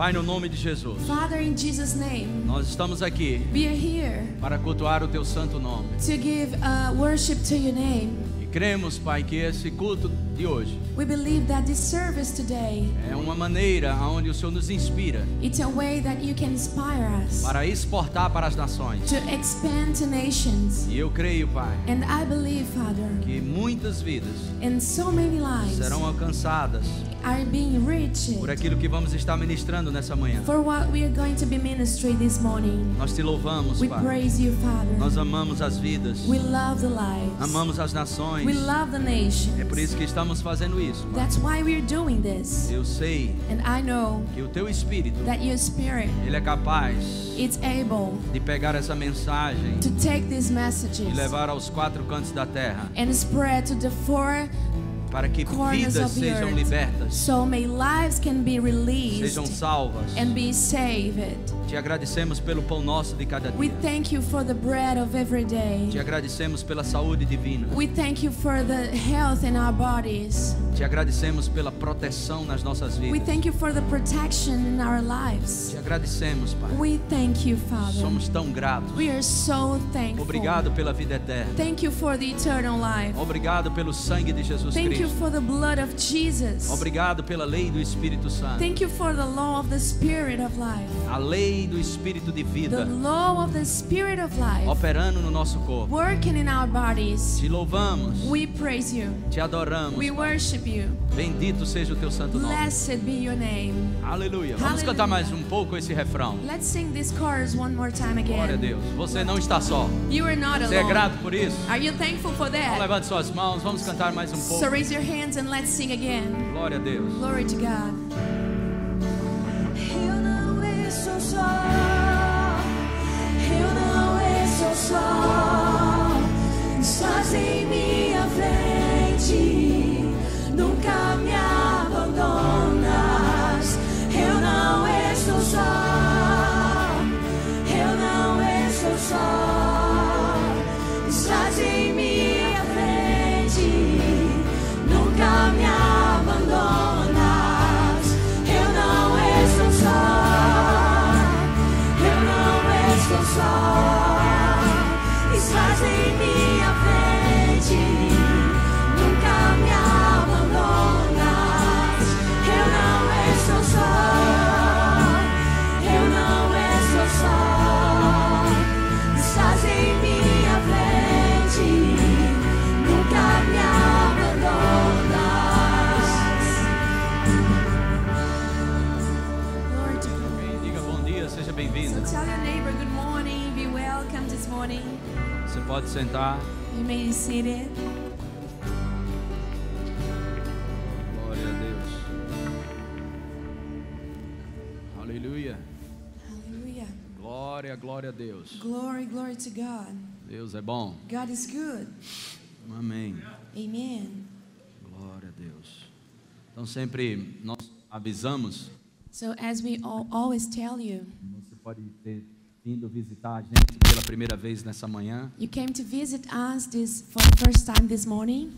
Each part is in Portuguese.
Pai, no nome de Jesus. Father, in Jesus name, nós estamos aqui para cultuar o teu santo nome. To give, uh, worship to your name. E cremos, Pai, que esse culto de hoje We believe that this service today, é uma maneira onde o Senhor nos inspira it's a way that you can inspire us, para exportar para as nações. To expand to nations. E eu creio, Pai, And I believe, Father, que muitas vidas and so many lives serão alcançadas are being rich por aquilo que vamos estar ministrando nessa manhã. For what we are going to be ministering this morning. Nós te louvamos, we Pai. Praise you, Father. Nós amamos as vidas. We love the lives. Amamos as nações. We love the nations. É por isso que estamos fazendo isso. Pai. That's why we are doing this. Eu sei And I know que o teu espírito that your spirit, ele é capaz it's able de pegar essa mensagem to take these messages, e levar aos quatro cantos da terra. And spread to the four para que vidas sejam libertas, sejam salvas te agradecemos pelo pão nosso de cada dia. We thank you for the bread of every day. Te agradecemos pela saúde divina. We thank you for the health in our bodies. Te agradecemos pela proteção nas nossas vidas. We thank you for the protection in our lives. Te agradecemos, Pai. We thank you, Father. Somos tão gratos. We are so thankful. Obrigado pela vida eterna. Thank you for the eternal life. Obrigado pelo sangue de Jesus thank Cristo. Thank you for the blood of Jesus. Obrigado pela lei do Espírito Santo. Thank you for the law of the spirit of life. A lei do espírito de vida life, operando no nosso corpo. Bodies, te louvamos. You, te adoramos. Bendito seja o teu santo nome. Aleluia. Vamos cantar mais um pouco esse refrão. Let's sing this chorus one more time again. Glória a Deus. Você não está só. Você é grato por isso? Are you thankful for that? Então, levante suas mãos. Vamos cantar mais um pouco. So raise your hands and let's sing again. Glória a Deus. Glory to God. sun. Pode sentar. You may be seated. Glória a Deus. Aleluia. Aleluia. Glória, glória a Deus. Glory, glory to God. Deus é bom. God is good. Amém. Amen. Glória a Deus. Então sempre nós avisamos. So as we always tell you. Você pode ter vindo visitar a gente pela primeira vez nessa manhã. You came to visit us this for the first time this morning.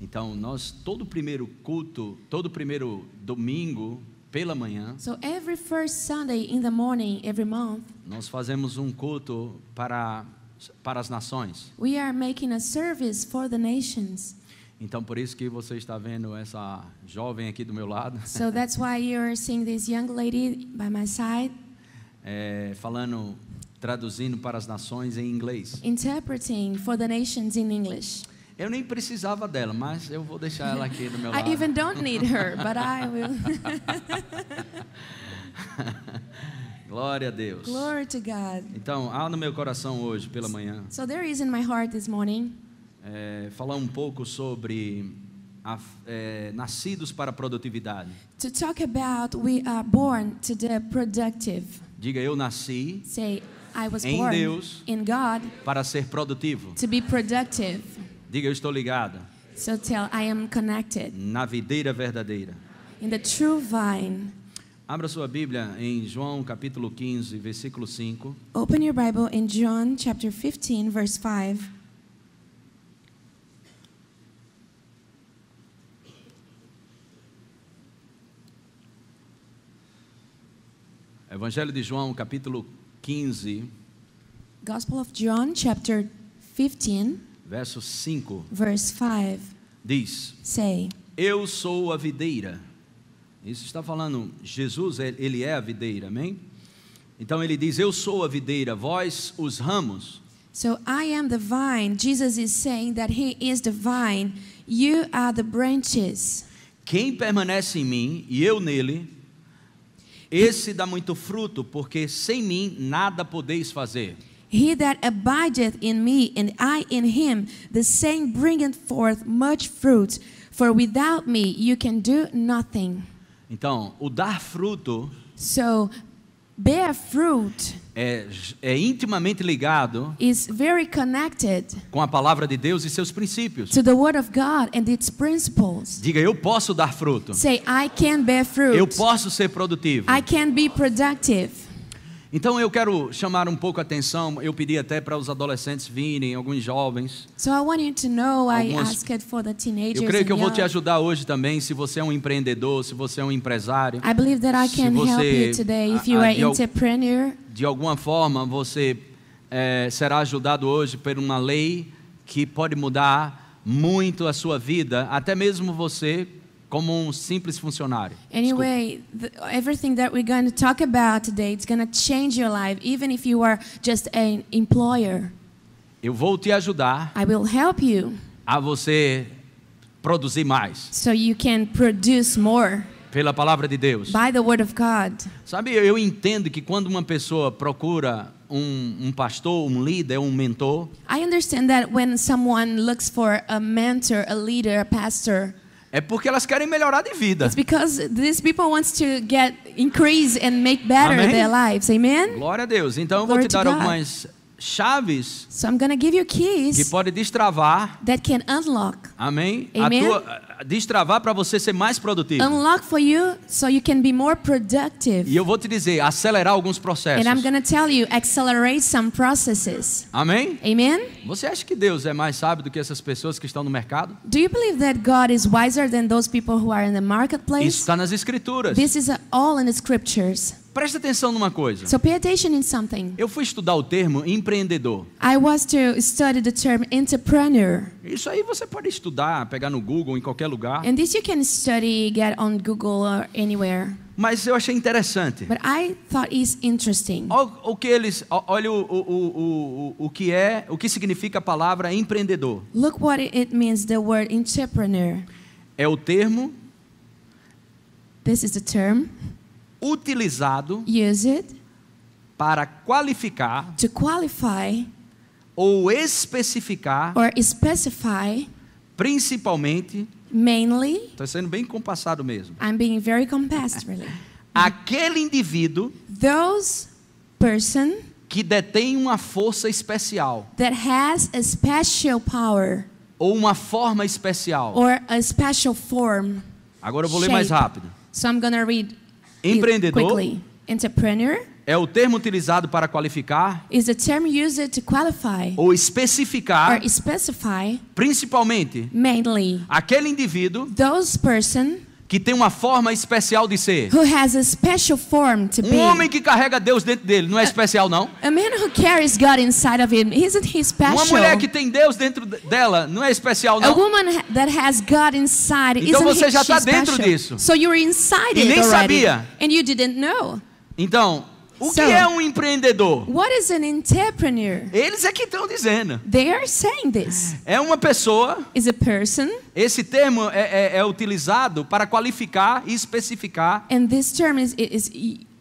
Então nós todo primeiro culto, todo primeiro domingo pela manhã. So every first Sunday in the morning every month. Nós fazemos um culto para para as nações. We are making a service for the nations. Então por isso que você está vendo essa jovem aqui do meu lado. So that's why you're seeing this young lady by my side. É, falando traduzindo para as nações em inglês. Interpreting for the nations in English. Eu nem precisava dela, mas eu vou deixar ela aqui no meu lado. I even don't need her, but I will. Glória a Deus. Glory to God. Então, há no meu coração hoje pela manhã. So there is in my heart this morning. É, falar um pouco sobre a, é, nascidos para a produtividade. To talk about we are born to the productive. Diga eu nasci. Say em Deus God, para ser produtivo. Diga, eu estou ligado. So tell, Na videira verdadeira. Abra sua Bíblia em João capítulo 15, versículo 5. Open your Bible in John chapter 15 verse 5. Evangelho de João, capítulo 15. Gospel of John, chapter 15. Verso 5. Verse 5. Diz: Say, Eu sou a videira. Isso está falando, Jesus, ele é a videira, amém? Então ele diz: Eu sou a videira, vós os ramos. So I am the vine. Jesus is saying that he is the vine. You are the branches. Quem permanece em mim e eu nele, esse dá muito fruto, porque sem mim nada podeis fazer. He that abideth in me and I in him, the same bringeth forth much fruit, for without me you can do nothing. Então, o dar fruto so, bear fruit é, é intimamente ligado is very connected com a palavra de Deus e seus princípios. To the word of God and its principles. Diga eu posso dar fruto. Say I can bear fruit. Eu posso ser produtivo. I can be productive. Então eu quero chamar um pouco a atenção. Eu pedi até para os adolescentes virem, alguns jovens. So I want you to know I alguns... asked for the teenagers. Eu creio que eu vou te ajudar hoje também, se você é um empreendedor, se você é um empresário. I believe that I can help you today if you are de, entrepreneur. De alguma forma você é, será ajudado hoje por uma lei que pode mudar muito a sua vida, até mesmo você como um simples funcionário. Anyway, the, everything that we're going to talk about today, it's going to change your life, even if you are just an employer. Eu vou te ajudar. I will help you. A você produzir mais. So you can produce more. Pela palavra de Deus. By the word of God. Sabe, eu entendo que quando uma pessoa procura um, um pastor, um líder, um mentor. I understand that when someone looks for a mentor, a leader, a pastor. É porque elas querem melhorar de vida. It's because these people wants to get increase and make better Amém? their lives. Amen? Glória a Deus. Então eu vou Glory te dar algumas chaves so I'm give you keys que pode destravar that can unlock. Amém? Amen? A tua, destravar para você ser mais produtivo. Unlock for you so you can be more productive. E eu vou te dizer, acelerar alguns processos. And I'm gonna tell you, accelerate some processes. Amém? Amen? Você acha que Deus é mais sábio do que essas pessoas que estão no mercado? Do you believe that God is wiser than those people who are in the marketplace? Isso está nas escrituras. This is all in the scriptures. Presta atenção numa coisa. So pay attention in something. Eu fui estudar o termo empreendedor. I was to study the term entrepreneur. Isso aí você pode estudar, pegar no Google em qualquer lugar. And this you can study get on Google or anywhere. Mas eu achei interessante. But I thought it's interesting. O, o que eles, olha o, o, o, o que é, o que significa a palavra empreendedor. Look what it means the word entrepreneur. É o termo. This is the term utilizado para qualificar qualify, ou especificar specify, principalmente mainly Estou sendo bem compassado mesmo. I'm being very compassed really. Aquele indivíduo those person que detém uma força especial that has a special power ou uma forma especial or a special form. Agora eu vou shape. ler mais rápido. So I'm gonna read Empreendedor é o termo utilizado para qualificar ou especificar principalmente mainly, aquele indivíduo person, que tem uma forma especial de ser. Who has a special form to be. Um homem que carrega Deus dentro dele não é a, especial não? A man who carries God inside of him isn't he special? Uma mulher que tem Deus dentro dela não é especial não? A woman that has God inside então isn't você já está dentro disso. So you're inside e nem sabia. And you didn't know. Então o so, que é um empreendedor? What is an entrepreneur? Eles é que estão dizendo. They are saying this. É uma pessoa. Is a person. Esse termo é, é, é utilizado para qualificar e especificar. And this term is, is,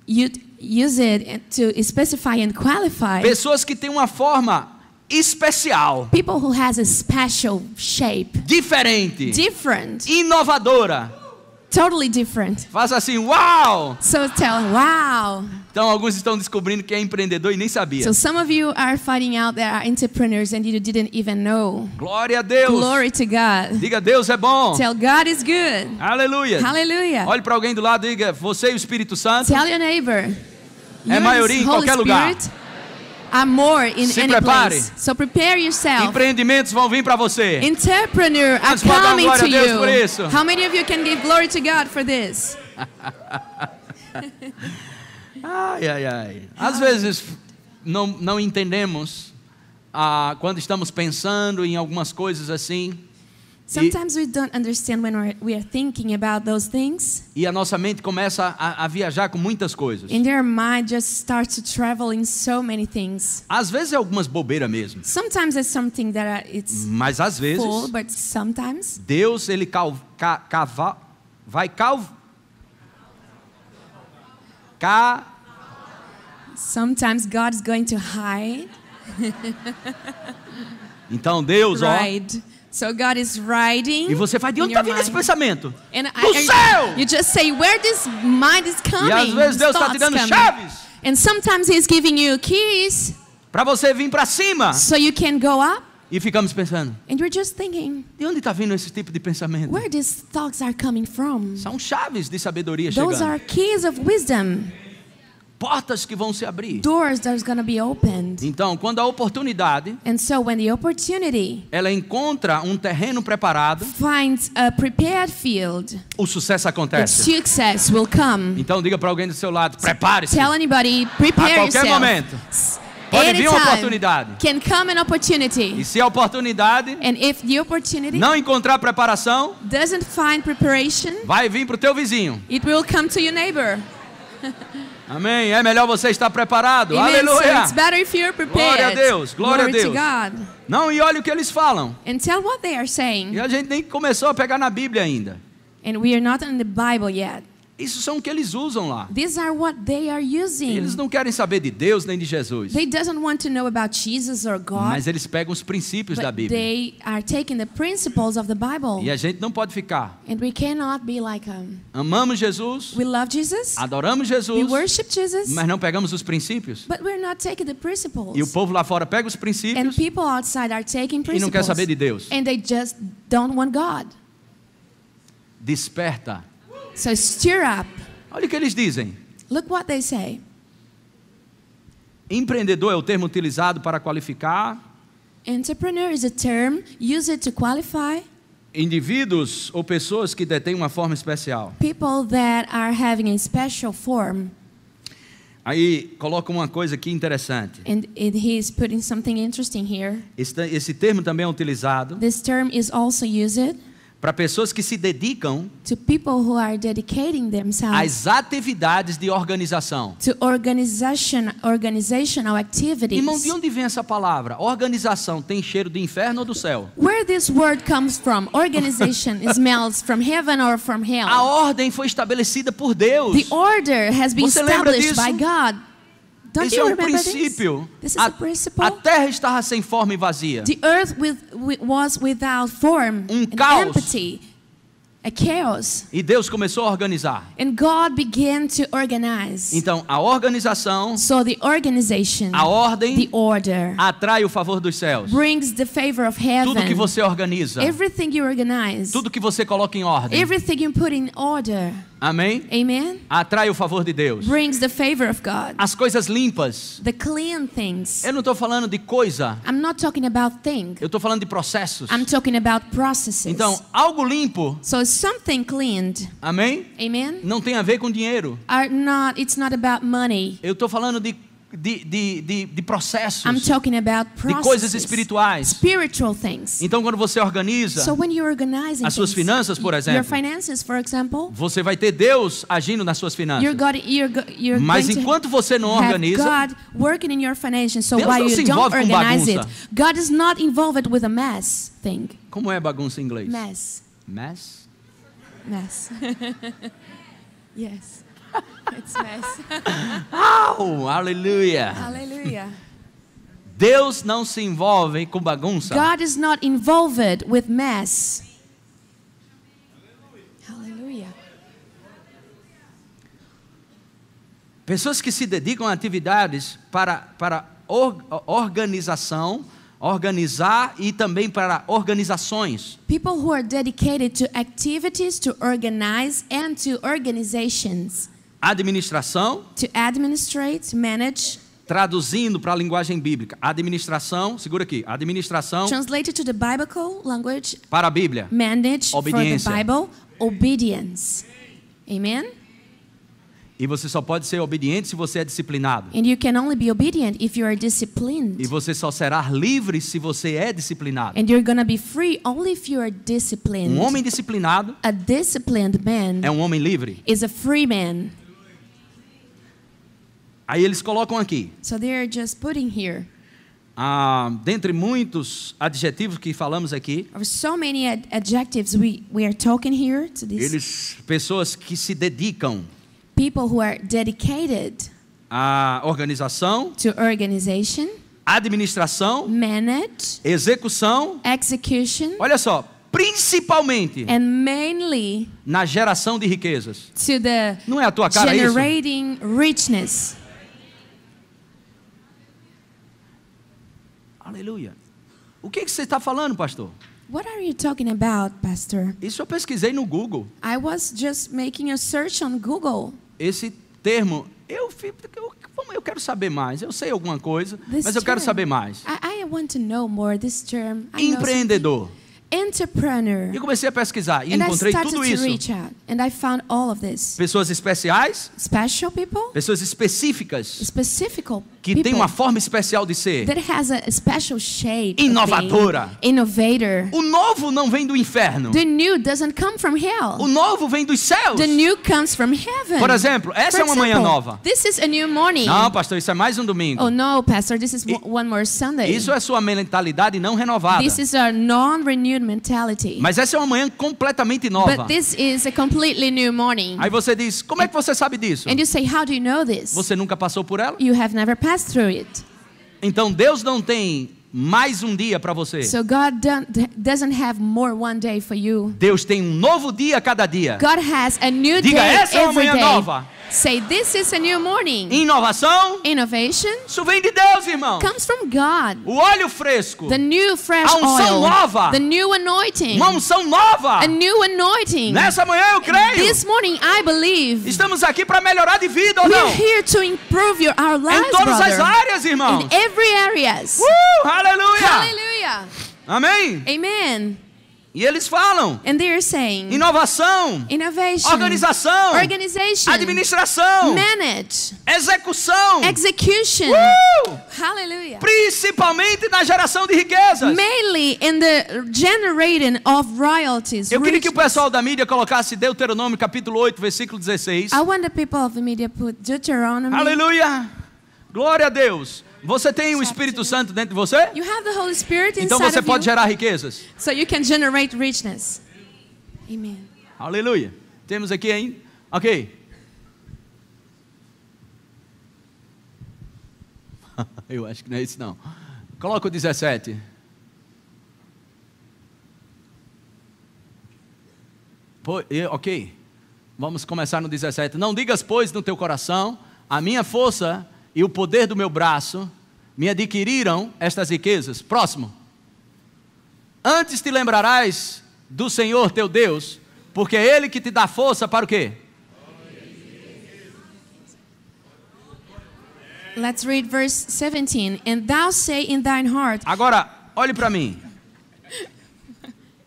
you use it to specify and qualify. Pessoas que têm uma forma especial. People who has a special shape. Diferente. Different. Inovadora Totally different. Faça assim, wow! So tell, wow. Então alguns estão descobrindo que é empreendedor e nem sabia. So some of you are finding out that are entrepreneurs and you didn't even know. Glória a Deus. Glory to God. Diga Deus é bom. Tell God is good. Aleluia. Hallelujah. Olhe para alguém do lado e diga você e o Espírito Santo. Tell your neighbor. É maioria em qualquer Spirit, lugar. Amor in Se any prepare. Place. So prepare yourself. Empreendimentos vão vir para você. Entrepreneur are coming to you. How many of you can give glory to God for this? ai, ai, ai. Às vezes não, não entendemos ah, quando estamos pensando em algumas coisas assim. Sometimes e, we don't understand when we're, we are thinking about those things. E a nossa mente começa a, a, viajar com muitas coisas. And your mind just starts to travel in so many things. Às vezes é algumas bobeira mesmo. Sometimes it's something that uh, it's Mas às vezes full, but sometimes Deus ele cal, ca, cava, vai cal ca Sometimes God is going to hide. então Deus, right. ó So God is riding. E você faz de onde está vindo esse pensamento? And Do I, céu! You just say where this mind is coming. E às vezes Deus está tirando coming. chaves. And sometimes he's giving you keys. Para você vir para cima. So you can go up. E ficamos pensando. And we're just thinking, de onde está vindo esse tipo de pensamento? Where these thoughts are coming from? São chaves de sabedoria Those chegando. Those are keys of wisdom portas que vão se abrir. Então, quando a oportunidade, so ela encontra um terreno preparado, field, o sucesso acontece. Então, diga para alguém do seu lado, prepare-se. Tell anybody, prepare a qualquer yourself. momento. Pode vir uma oportunidade. Can come an opportunity. E se a oportunidade And if the opportunity não encontrar preparação, doesn't find preparation, vai vir para o teu vizinho. It will come to your neighbor. Amém. É melhor você estar preparado. Aleluia. So Glória a Deus. Glória Glory a Deus. Não, e olha o que eles falam. E a gente nem começou a pegar na Bíblia ainda. And we are not in the Bible yet. Isso são o que eles usam lá. These are what they are using. Eles não querem saber de Deus nem de Jesus. They doesn't want to know about Jesus or God. Mas eles pegam os princípios da Bíblia. They are taking the principles of the Bible. E a gente não pode ficar. And we cannot be like them. Amamos Jesus. We love Jesus. Adoramos Jesus. We worship Jesus. Mas não pegamos os princípios. But we're not taking the principles. E o povo lá fora pega os princípios. And people outside are taking principles. E não quer saber de Deus. And they just don't want God. Desperta So stir up. Olha o que eles dizem. Look what they say. Empreendedor é o termo utilizado para qualificar. Entrepreneur is a term used to qualify indivíduos ou pessoas que detêm uma forma especial. People that are having a special form. Aí coloca uma coisa aqui interessante. And he is putting something interesting here. Esse, esse termo também é utilizado. This term is also used para pessoas que se dedicam às atividades de organização. To organization, organizational activities. Irmão, de onde vem essa palavra? Organização tem cheiro do inferno ou do céu? Where this word comes from? Organization smells from heaven or from hell. A ordem foi estabelecida por Deus. The order has been Você established by God. Don't Esse é o princípio. a, a, terra estava sem forma e vazia. The earth with, was without form um and caos. empty. A chaos. E Deus começou a organizar. And God began to organize. Então a organização, so the organization, a ordem, the order, atrai o favor dos céus. Brings the favor of heaven. Tudo que você organiza, everything you organize, tudo que você coloca em ordem, everything you put in order Amém? Amen? Atrai o favor de Deus. Brings the favor of God. As coisas limpas. The clean things. Eu não estou falando de coisa. I'm not talking about thing. Eu estou falando de processos. I'm talking about processes. Então, algo limpo. So something cleaned. Amém? Amen? Não tem a ver com dinheiro. Are not, it's not about money. Eu estou falando de de, de, de, de processos, de coisas espirituais. Então, quando você organiza so as suas finanças, por exemplo, finances, example, você vai ter Deus agindo nas suas finanças. You're you're, you're Mas enquanto você não organiza, so Deus não se envolve com bagunça. God is not involved with a mess thing. Como é bagunça em inglês? Mess. Mess? Mess. yes. It's mess. Au, aleluia. Aleluia. Deus não se envolve com bagunça. God is not involved with mess. Aleluia. Pessoas que se dedicam a atividades para, para or, organização, organizar e também para organizações. People who are dedicated to activities to organize and to organizations. Administração. To administrate, manage. Traduzindo para a linguagem bíblica, administração, segura aqui, administração. Translated to the biblical language. Para a Bíblia. Manage obediência. for the Bible, obedience. Amen. E você só pode ser obediente se você é disciplinado. E você só será livre se você é disciplinado. Um homem disciplinado é um homem livre. Aí eles colocam aqui. So they are just putting here. Ah, dentre muitos adjetivos que falamos aqui, so we, we eles pessoas que se dedicam, à organização, administração, manage, execução, olha só, principalmente na geração de riquezas. Não é a tua cara isso? Richness. Aleluia. O que, que você está falando, pastor? What are you talking about, pastor? Isso eu pesquisei no Google. I was just making a search on Google. Esse termo, eu, eu, eu quero saber mais. Eu sei alguma coisa, This mas eu term, quero saber mais. I, I want to know more. This term, Empreendedor. Entrepreneur. E comecei a pesquisar e and encontrei tudo isso. Out, Pessoas especiais? Special people? Pessoas específicas? Specifical que tem uma forma especial de ser inovadora. Innovator. O novo não vem do inferno. The new doesn't come from hell. O novo vem dos céus. The new comes from heaven. Por exemplo, essa é For é uma example, manhã nova. This is a new morning. Não, pastor, isso é mais um domingo. Oh no, pastor, this is e, one more Sunday. Isso é sua mentalidade não renovada. This is a non-renewed mentality. Mas essa é uma manhã completamente nova. But this is a completely new morning. Aí você diz, como é que você sabe disso? And you say, how do you know this? Você nunca passou por ela? You have never passed pass through it. Então Deus não tem mais um dia para você. So God doesn't have more one day for you. Deus tem um novo dia a cada dia. God has a new Diga, day essa é uma manhã day. nova. Say this is a new morning. Inovação. Innovation. Isso vem de Deus, irmão. Comes from God. O óleo fresco. The new fresh a unção oil. nova. The new anointing. Uma unção nova. A new anointing. Nessa manhã eu creio. This morning I believe. Estamos aqui para melhorar de vida ou não? We're here to improve your, our lives, Em todas brother. as áreas, irmão. In every areas. Uh, Aleluia! Hallelujah! Amém? Amen. E eles falam. And they are saying, inovação. Innovation. Organização. Organization. Administração. Manage. Execução. Execution. Uh! Hallelujah. Principalmente na geração de riquezas. Mainly in the generating of royalties. Eu queria que o pessoal da mídia colocasse Deuteronômio capítulo 8, versículo 16. I want the people of the media put Deuteronomy. Aleluia. Glória a Deus. Você tem o Espírito Santo dentro de você? então você pode gerar riquezas. So you can generate richness. Amen. Aleluia. Temos aqui ainda. Ok. Eu acho que não é isso não. Coloca o 17. ok. Vamos começar no 17. Não digas, pois, no teu coração: a minha força e o poder do meu braço me adquiriram estas riquezas. Próximo. Antes te lembrarás do Senhor teu Deus, porque é Ele que te dá força para o quê? Let's read verse 17. And thou say in thine heart. Agora, olhe para mim.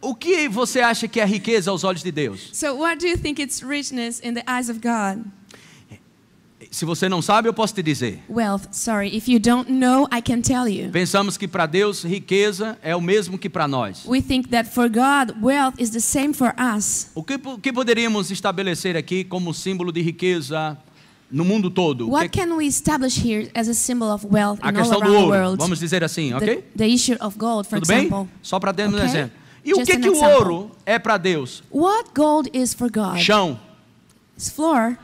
O que você acha que é riqueza aos olhos de Deus? So what do you think it's richness in the eyes of God? Se você não sabe, eu posso te dizer. Wealth, sorry, if you don't know, I can tell you. Pensamos que para Deus riqueza é o mesmo que para nós. We think that for God, wealth is the same for us. O que, o que poderíamos estabelecer aqui como símbolo de riqueza no mundo todo? What é que... can we establish here as a symbol of wealth a in questão all around do ouro. The world? Vamos dizer assim, OK? The, the issue of gold, for Tudo example. Bem? Só para termos okay? um exemplo. E Just o que que o ouro é para Deus? What gold is for God? Chão. It's floor.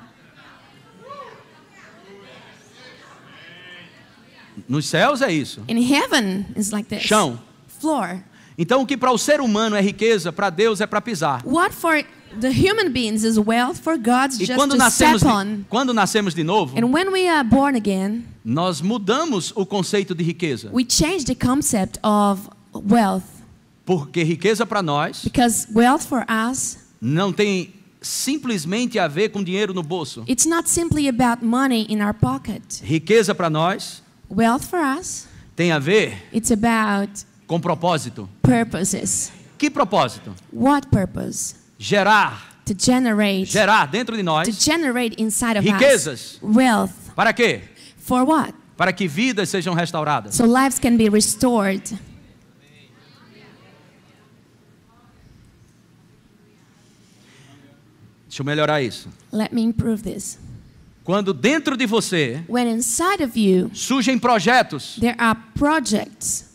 Nos céus é isso. In heaven is like this. Chão. Floor. Então o que para o ser humano é riqueza, para Deus é para pisar. What for the human beings is wealth for God's e just quando nascemos to step de, on. quando nascemos de novo, And when we are born again, nós mudamos o conceito de riqueza. We change the concept of wealth. Porque riqueza para nós Because wealth for us não tem simplesmente a ver com dinheiro no bolso. It's not simply about money in our pocket. Riqueza para nós Wealth for us. Tem a ver? It's about com propósito. Purposes. Que propósito? What purpose? Gerar. To generate. Gerar dentro de nós. To generate inside of riquezas. Us. Wealth. Para quê? For what? Para que vidas sejam restauradas. So lives can be restored. Deixa eu melhorar isso. Let me improve this. Quando dentro de você you, surgem projetos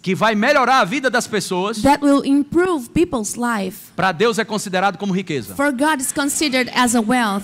que vai melhorar a vida das pessoas, para Deus é considerado como riqueza. For God is considered as a wealth.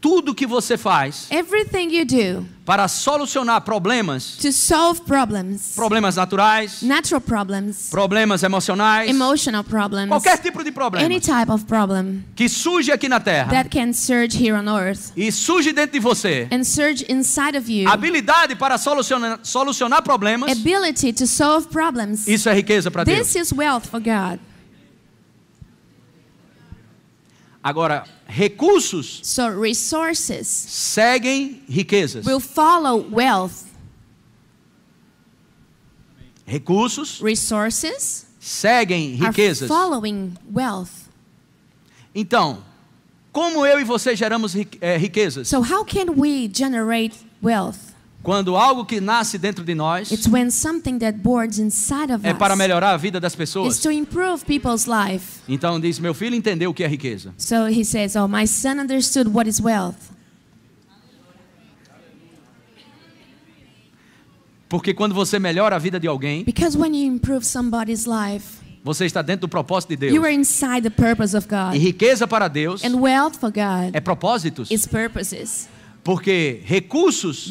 Tudo que você faz, Everything you do, para solucionar problemas, to solve problems, problemas naturais, natural problems, problemas emocionais, emotional problems, qualquer tipo de problema, any type of problem, que surge aqui na Terra, that can surge here on Earth, e surge dentro de você, and surge inside of you, habilidade para solucionar, solucionar problemas, ability to solve problems, isso é riqueza para Deus, is wealth for God. Agora, recursos so resources seguem riquezas. Will follow wealth. Recursos resources seguem riquezas. following wealth. Então, como eu e você geramos eh, riquezas? So how can we generate wealth? Quando algo que nasce dentro de nós é para melhorar a vida das pessoas. Então diz, meu filho entendeu o que é riqueza. So he says, oh, my son understood what is wealth. Porque quando você melhora a vida de alguém, life, você está dentro do propósito de Deus. E riqueza para Deus é propósitos. It's purposes. Porque recursos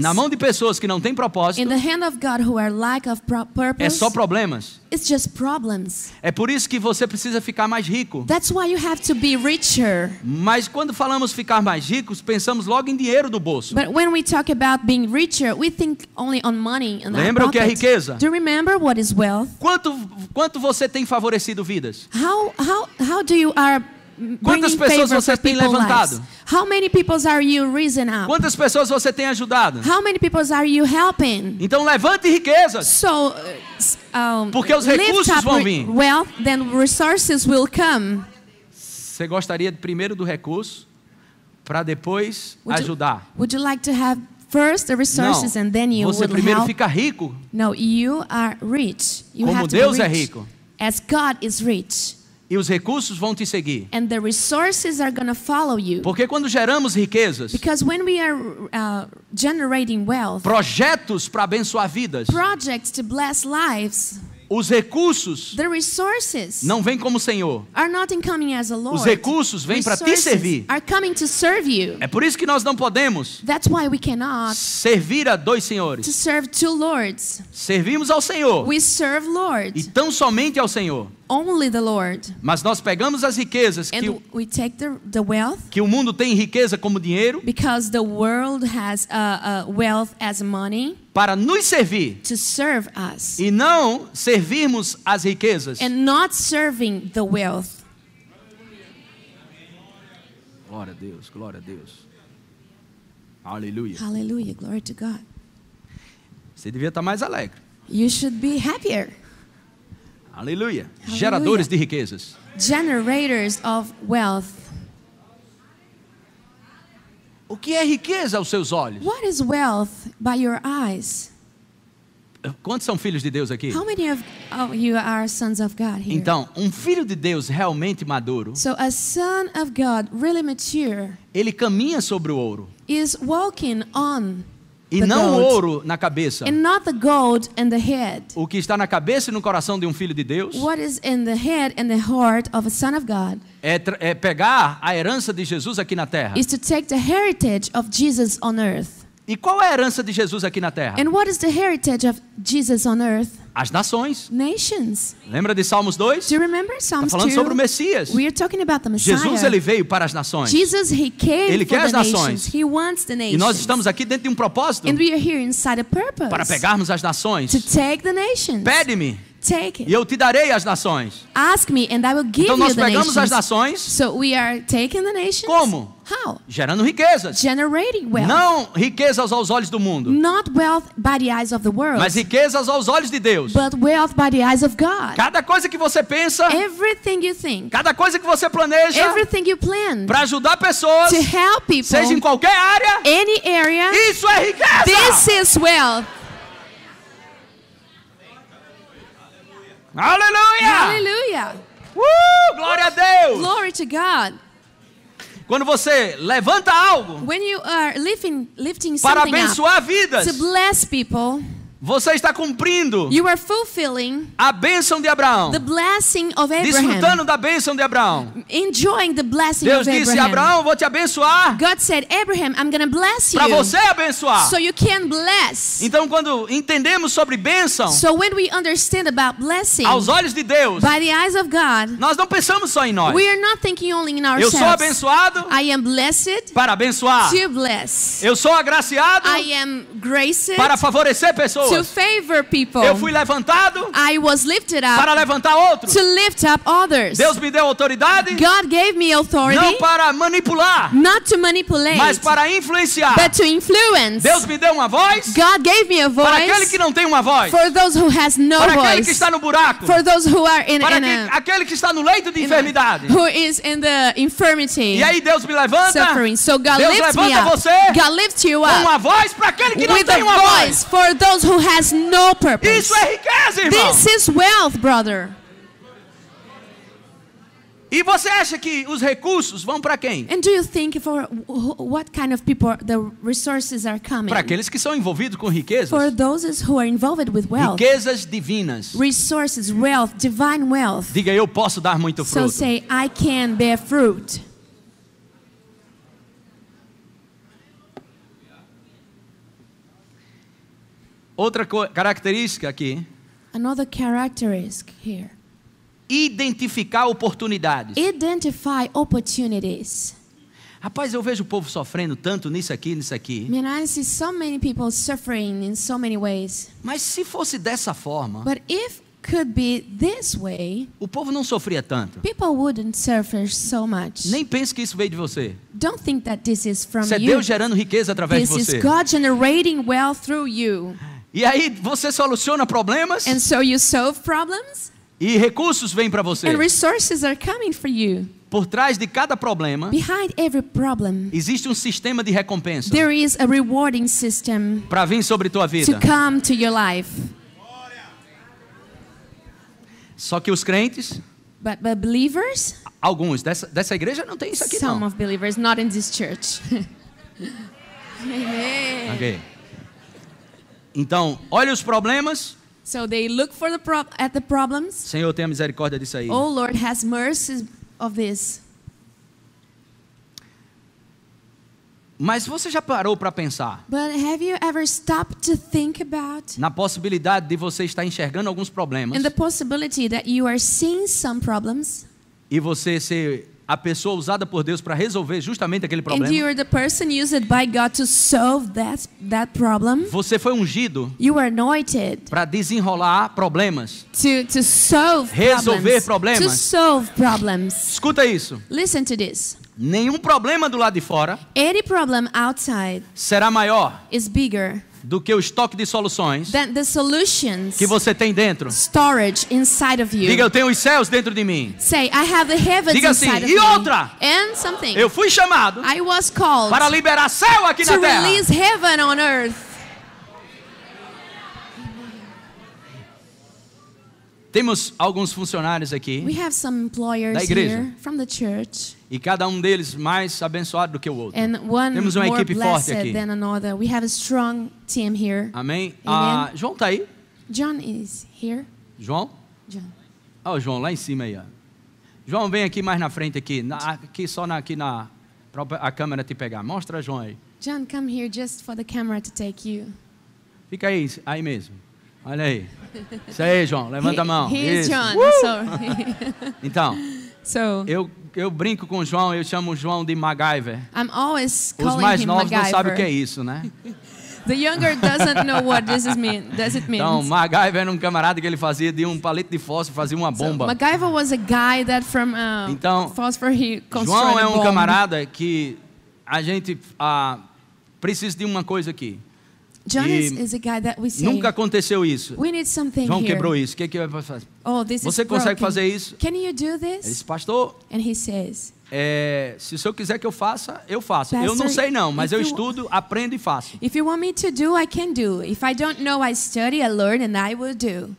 na mão de pessoas que não têm propósito purpose, é só problemas. É por isso que você precisa ficar mais rico. Mas quando falamos ficar mais ricos, pensamos logo em dinheiro do bolso. Lembra o que é riqueza? Quanto, quanto você tem favorecido vidas? How, how, how do you are Quantas pessoas você tem levantado? How many people are you up? Quantas pessoas você tem ajudado? How many people are you helping? Então levante riquezas. So, uh, um, Porque os recursos vão vir. Well, then resources will come. Você gostaria primeiro do recurso para depois would ajudar? would you like to have first the resources Não, and then you você primeiro help? fica rico. No, you are rich. You Como Deus é rico. As God is rich. E os recursos vão te seguir. And the resources are gonna follow you. Porque quando geramos riquezas, Because when we are, uh, generating wealth, projetos para abençoar vidas, projects to bless lives, os recursos the resources não vêm como Senhor. Are not incoming as a Lord. Os recursos vêm para te servir. Are coming to serve you. É por isso que nós não podemos That's why we cannot servir a dois senhores. To serve two lords. Servimos ao Senhor. We serve Lord. E tão somente ao Senhor. Only the Lord. Mas nós pegamos as riquezas que, the, the wealth, que, o mundo tem riqueza como dinheiro. Because the world has a, a wealth as money. Para nos servir. To serve us. E não servirmos as riquezas. And not serving the wealth. Glória a Deus, glória a Deus. Aleluia. Aleluia, glory to God. Você devia estar mais alegre. You should be happier. Aleluia. Aleluia. Geradores de riquezas. Generators of wealth. O que é riqueza aos seus olhos? What is wealth by your eyes? Quantos são filhos de Deus aqui? How many of you are sons of God here? Então, um filho de Deus realmente maduro. So a son of God really mature. Ele caminha sobre o ouro. Is walking on e não o ouro na cabeça. And not the gold and the head. O que está na cabeça e no coração de um filho de Deus? What is in the head and the heart of a son of God? É, é pegar a herança de Jesus aqui na terra. Is to take the heritage of Jesus on earth. E qual é a herança de Jesus aqui na terra? And what is the heritage of Jesus on earth? As nações. Nations. Lembra de Salmos 2? Do you remember Psalms tá falando sobre o Messias. We are talking about the Messiah. Jesus ele veio para as nações. Jesus he came ele quer as nações. He wants the nations. E nós estamos aqui dentro de um propósito. And we are here inside a purpose. Para pegarmos as nações. To take the nations. Pede-me. Take it. E eu te darei as nações. Ask me and I will give então nós you the pegamos as nações. So we are taking the nations. Como? How? Gerando riquezas. Generating wealth. Não riquezas aos olhos do mundo. Not wealth by the eyes of the world. Mas riquezas aos olhos de Deus. But wealth by the eyes of God. Cada coisa que você pensa. Everything you think. Cada coisa que você planeja. Everything you plan. Para ajudar pessoas. To help people. Seja em qualquer área. Any area. Isso é riqueza. This is wealth. Aleluia! Aleluia! Uh, glória a Deus! Glory to God! Quando você levanta algo lifting, lifting para abençoar up, vidas, to bless people, você está cumprindo you are fulfilling a bênção de Abraão. The blessing of Abraham. Desfrutando da bênção de Abraão. Enjoying the blessing Deus of Abraham. disse, Abraão, vou te abençoar. God said, Abraham, I'm gonna bless you. Para você abençoar. So you can bless. Então quando entendemos sobre bênção, so when we understand about blessing, aos olhos de Deus, by the eyes of God, nós não pensamos só em nós. We are not thinking only in ourselves. Eu sou abençoado. I am blessed. Para abençoar. To bless. Eu sou agraciado. I am graced. Para favorecer pessoas pessoas. To favor people. Eu fui levantado I was lifted up para levantar outros. To lift up others. Deus me deu autoridade. God gave me authority. Não para manipular. Not to manipulate. Mas para influenciar. But to influence. Deus me deu uma voz. God gave me a voice. Para aquele que não tem uma voz. For those who has no para voice. Para aquele que está no buraco. For those who are in, para in a, aquele que está no leito de enfermidade. A, who is in the infirmity. E aí Deus me levanta. Suffering. So God Deus levanta você. God lifts you up. Com uma voz para aquele que não tem uma voz. For those who has no purpose. Isso é riqueza, irmão. This is wealth, brother. E você acha que os recursos vão para quem? And do you think for what kind of people the resources are coming? Para aqueles que são envolvidos com riquezas. For those who are involved with wealth. Riquezas divinas. Resources, wealth, divine wealth. Diga eu posso dar muito fruto. So say I can bear fruit. Outra característica aqui. Another characteristic here. Identificar oportunidades. Identify opportunities. Rapaz, eu vejo o povo sofrendo tanto nisso aqui, nisso aqui. I see so many people suffering in so many ways. Mas se fosse dessa forma, But if could be this way, o povo não sofria tanto. People wouldn't suffer so much. Nem pense que isso veio de você. Don't think that this is from é Deus you. gerando riqueza através this de você. This is God generating wealth through you. E aí você soluciona problemas. So e recursos vêm para você. Por trás de cada problema, problem, existe um sistema de recompensa. Para vir sobre tua vida. To Só que os crentes But, but believers, alguns dessa, dessa igreja não tem isso aqui some não. Some of believers not in this church. Amen. Okay. Então, olha os problemas. So they look for the pro at the problems. Senhor, tenha misericórdia disso aí. Oh Lord, has mercy of this. Mas você já parou para pensar? na possibilidade de você estar enxergando alguns problemas? the possibility that you are seeing some problems. E você ser a pessoa usada por Deus para resolver justamente aquele problema. That, that problem. Você foi ungido para desenrolar problemas. To, to resolver problems, problemas. Escuta isso. Nenhum problema do lado de fora será maior do que o estoque de soluções que você tem dentro. Storage inside of you. Diga, eu tenho os céus dentro de mim. Say, I have the heavens Diga assim, inside e outra. Eu fui chamado para liberar céu aqui na terra. release heaven on earth. Temos alguns funcionários aqui da igreja. E cada um deles mais abençoado do que o outro. Temos uma equipe forte aqui. Amém. Ah, João está aí? John is here. João? John. Ah, o João lá em cima aí. Ó. João vem aqui mais na frente aqui, na, aqui só na, aqui na a câmera te pegar. Mostra João aí. John, come here just for the camera to take you. Fica aí, aí mesmo. Olha aí. Isso aí, João, levanta a mão. He's John, uh! so. então, so, eu, eu brinco com o João, eu chamo o João de MacGyver. I'm always calling Os mais novos MacGyver. não sabem o que é isso, né? The younger doesn't know what this is mean, does it mean? Então, MacGyver era um camarada que ele fazia de um palito de fósforo, fazia uma bomba. So, MacGyver was a guy that from uh, então, phosphor he constructed João é um bomb. camarada que a gente uh, precisa de uma coisa aqui nunca aconteceu isso. João quebrou here. isso. O que, é que vai fazer? Oh, Você consegue broken. fazer isso? Can you do this? Ele disse, pastor. And he says, é, se o senhor quiser que eu faça, eu faço. Pastor, eu não sei não, mas eu estudo, aprendo e faço. If you want me to do, I can do. If I don't know, I study, I learn and I will do.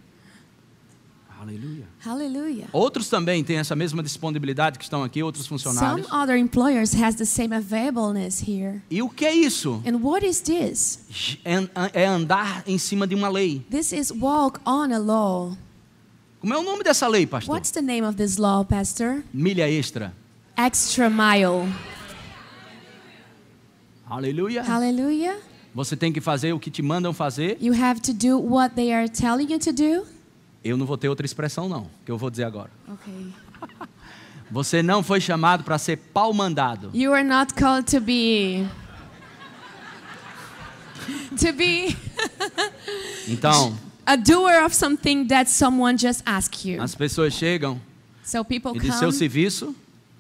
Aleluia. Hallelujah. Outros também têm essa mesma disponibilidade que estão aqui, outros funcionários. Some other employers has the same availableness here. E o que é isso? And what is this? É andar em cima de uma lei. This is walk on a law. Como é o nome dessa lei, pastor? What's the name of this law, pastor? Milha extra. Extra mile. Aleluia. Aleluia. Você tem que fazer o que te mandam fazer. You have to do what they are telling you to do. Eu não vou ter outra expressão, não, que eu vou dizer agora. Okay. Você não foi chamado para ser pau mandado. You are not called to be. to be. então. A doer of something that someone just asked you. As pessoas chegam. So people e come. seu serviço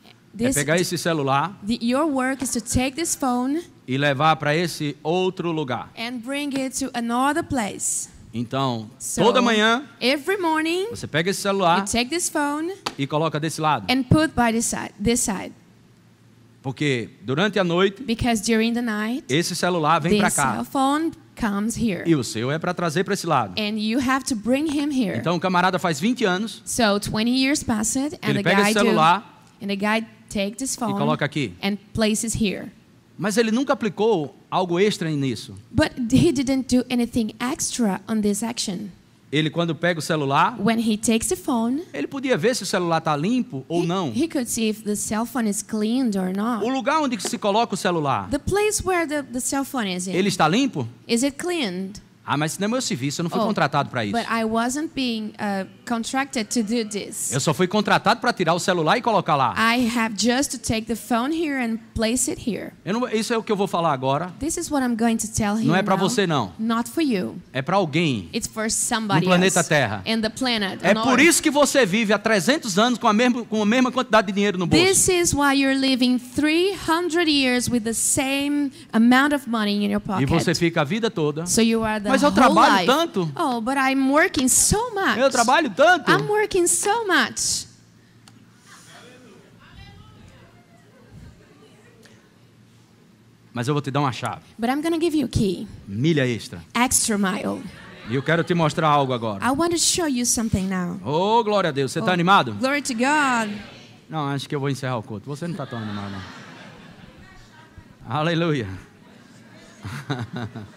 é this, é pegar esse celular. The, your work is to take this phone. E levar para esse outro lugar. And bring it to another place. Então, so, toda manhã, every morning, você pega esse celular phone, e coloca desse lado. And put by this side, this side. Porque durante a noite, night, esse celular vem para cá. E o seu é para trazer para esse lado. Então o camarada faz 20 anos. So, 20 years passed, ele pega esse celular do, and the guy take this phone e coloca aqui. And places here. Mas ele nunca aplicou algo extra nisso. But he didn't do anything extra on this action. Ele quando pega o celular, When he takes the phone, ele podia ver se o celular está limpo ou he, não. He could see if the cell phone is cleaned or not. O lugar onde se coloca o celular, the place where the, the cell phone is in, ele está limpo? Is it cleaned? Ah, mas isso não é meu serviço, eu não fui oh, contratado para isso. Being, uh, eu só fui contratado para tirar o celular e colocar lá. Eu aqui. isso é o que eu vou falar agora. não é para você não. É para alguém. It's for somebody no planeta else. Terra. Planet, é por isso que você vive há 300 anos com a mesma, com a mesma quantidade de dinheiro no bolso. This is why you're living 300 years with the same amount of money in your pocket. E você fica a vida toda. So mas eu trabalho life. tanto. Oh, but I'm working so much. Eu trabalho tanto. I'm working so much. Mas eu vou te dar uma chave. But I'm gonna give you a key. Milha extra. Extra mile. E eu quero te mostrar algo agora. I want to show you something now. Oh, glória a Deus. Você está oh, animado? Glory to God. Não, acho que eu vou encerrar o culto. Você não está tão animado, não. Aleluia.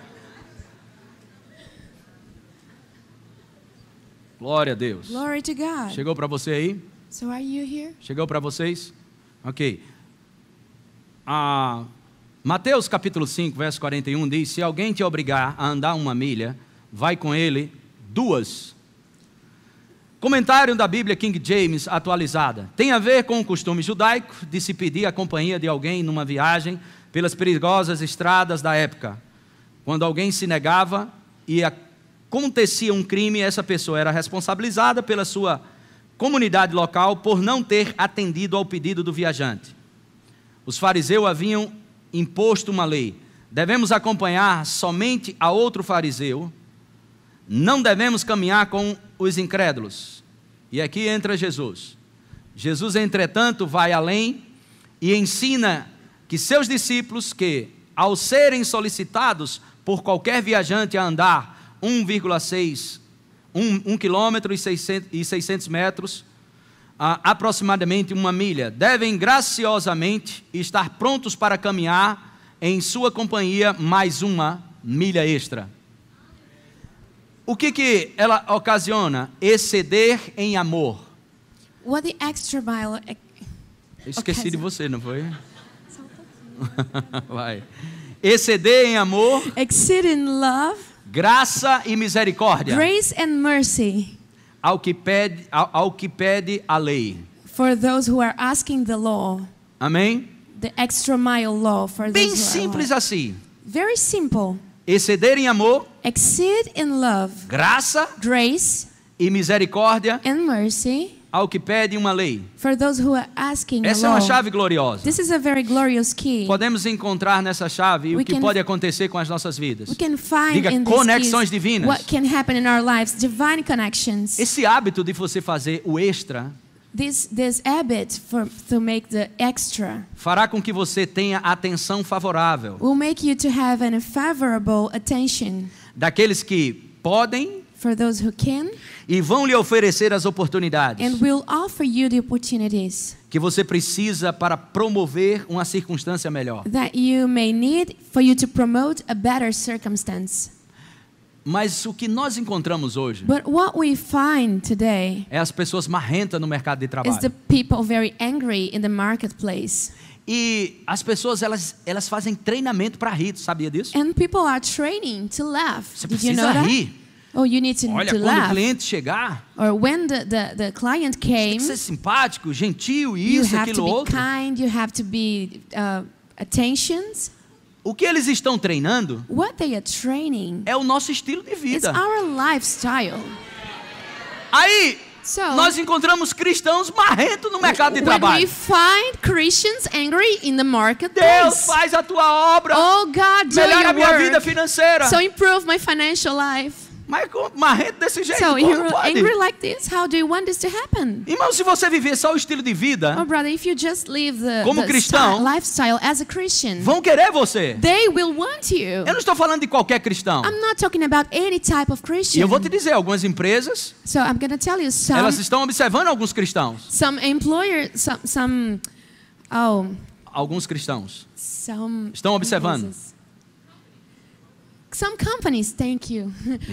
Glória a Deus. Glory to God. Chegou para você aí? So are you here? Chegou para vocês? Ok. Ah, Mateus capítulo 5, verso 41 diz: Se alguém te obrigar a andar uma milha, vai com ele duas. Comentário da Bíblia King James atualizada. Tem a ver com o costume judaico de se pedir a companhia de alguém numa viagem pelas perigosas estradas da época. Quando alguém se negava, e a acontecia um crime, essa pessoa era responsabilizada pela sua comunidade local por não ter atendido ao pedido do viajante. Os fariseus haviam imposto uma lei: devemos acompanhar somente a outro fariseu, não devemos caminhar com os incrédulos. E aqui entra Jesus. Jesus, entretanto, vai além e ensina que seus discípulos, que ao serem solicitados por qualquer viajante a andar 1,6 1 quilômetro e 600, metros, aproximadamente uma milha, devem graciosamente estar prontos para caminhar em sua companhia mais uma milha extra. O que, que ela ocasiona? Exceder em amor. What the extra mile... Esqueci de você, não foi? Vai. Exceder em amor. Exceed in love Graça e misericórdia. Grace and mercy. Ao que pede, ao, ao que pede a lei. For those who are asking the law. Amém? The extra mile law for Bem those simples assim. Very simple. Exceder em amor. Exceed in love. Graça. Grace. E misericórdia. And mercy ao que pede uma lei. Essa é uma chave gloriosa. Podemos encontrar nessa chave o que pode acontecer com as nossas vidas. Diga conexões divinas. Esse hábito de você fazer o extra. This, this habit for, to make the extra fará com que você tenha atenção favorável. Will make you to have an favorable attention. Daqueles que podem For those who can, e vão lhe oferecer as oportunidades and will offer you the opportunities que você precisa para promover uma circunstância melhor. That you may need for you to promote a better circumstance. Mas o que nós encontramos hoje But what we find today é as pessoas marrentas no mercado de trabalho. Is the people very angry in the marketplace. E as pessoas elas, elas fazem treinamento para rir, sabia disso? And people are training to laugh. Você precisa you know rir. That? Oh, you need to, Olha, to quando laugh. o cliente chegar, Or when the, the, the client came, tem que ser simpático, gentil e you isso, have aquilo to be outro. kind, you have to be uh, attentions. O que eles estão treinando What they are training é o nosso estilo de vida. It's our lifestyle. Aí, So, nós encontramos cristãos marrentos no mercado de when we find Christians angry in the Deus, faz a tua obra. oh God, do melhora a minha your vida financeira. So improve my financial life. Mas marrento desse jeito, so como pode? angry like this, how do you want this to happen? Irmão, se você viver só o estilo de vida, oh, brother, if you just live the, como the cristão, lifestyle as a Christian, vão querer você. They will want you. Eu não estou falando de qualquer cristão. I'm not talking about any type of Christian. E eu vou te dizer, algumas empresas, so I'm gonna tell you, some, elas estão observando alguns cristãos. Some employers, some, some oh, alguns cristãos, some estão observando. Jesus. Some companies, thank you,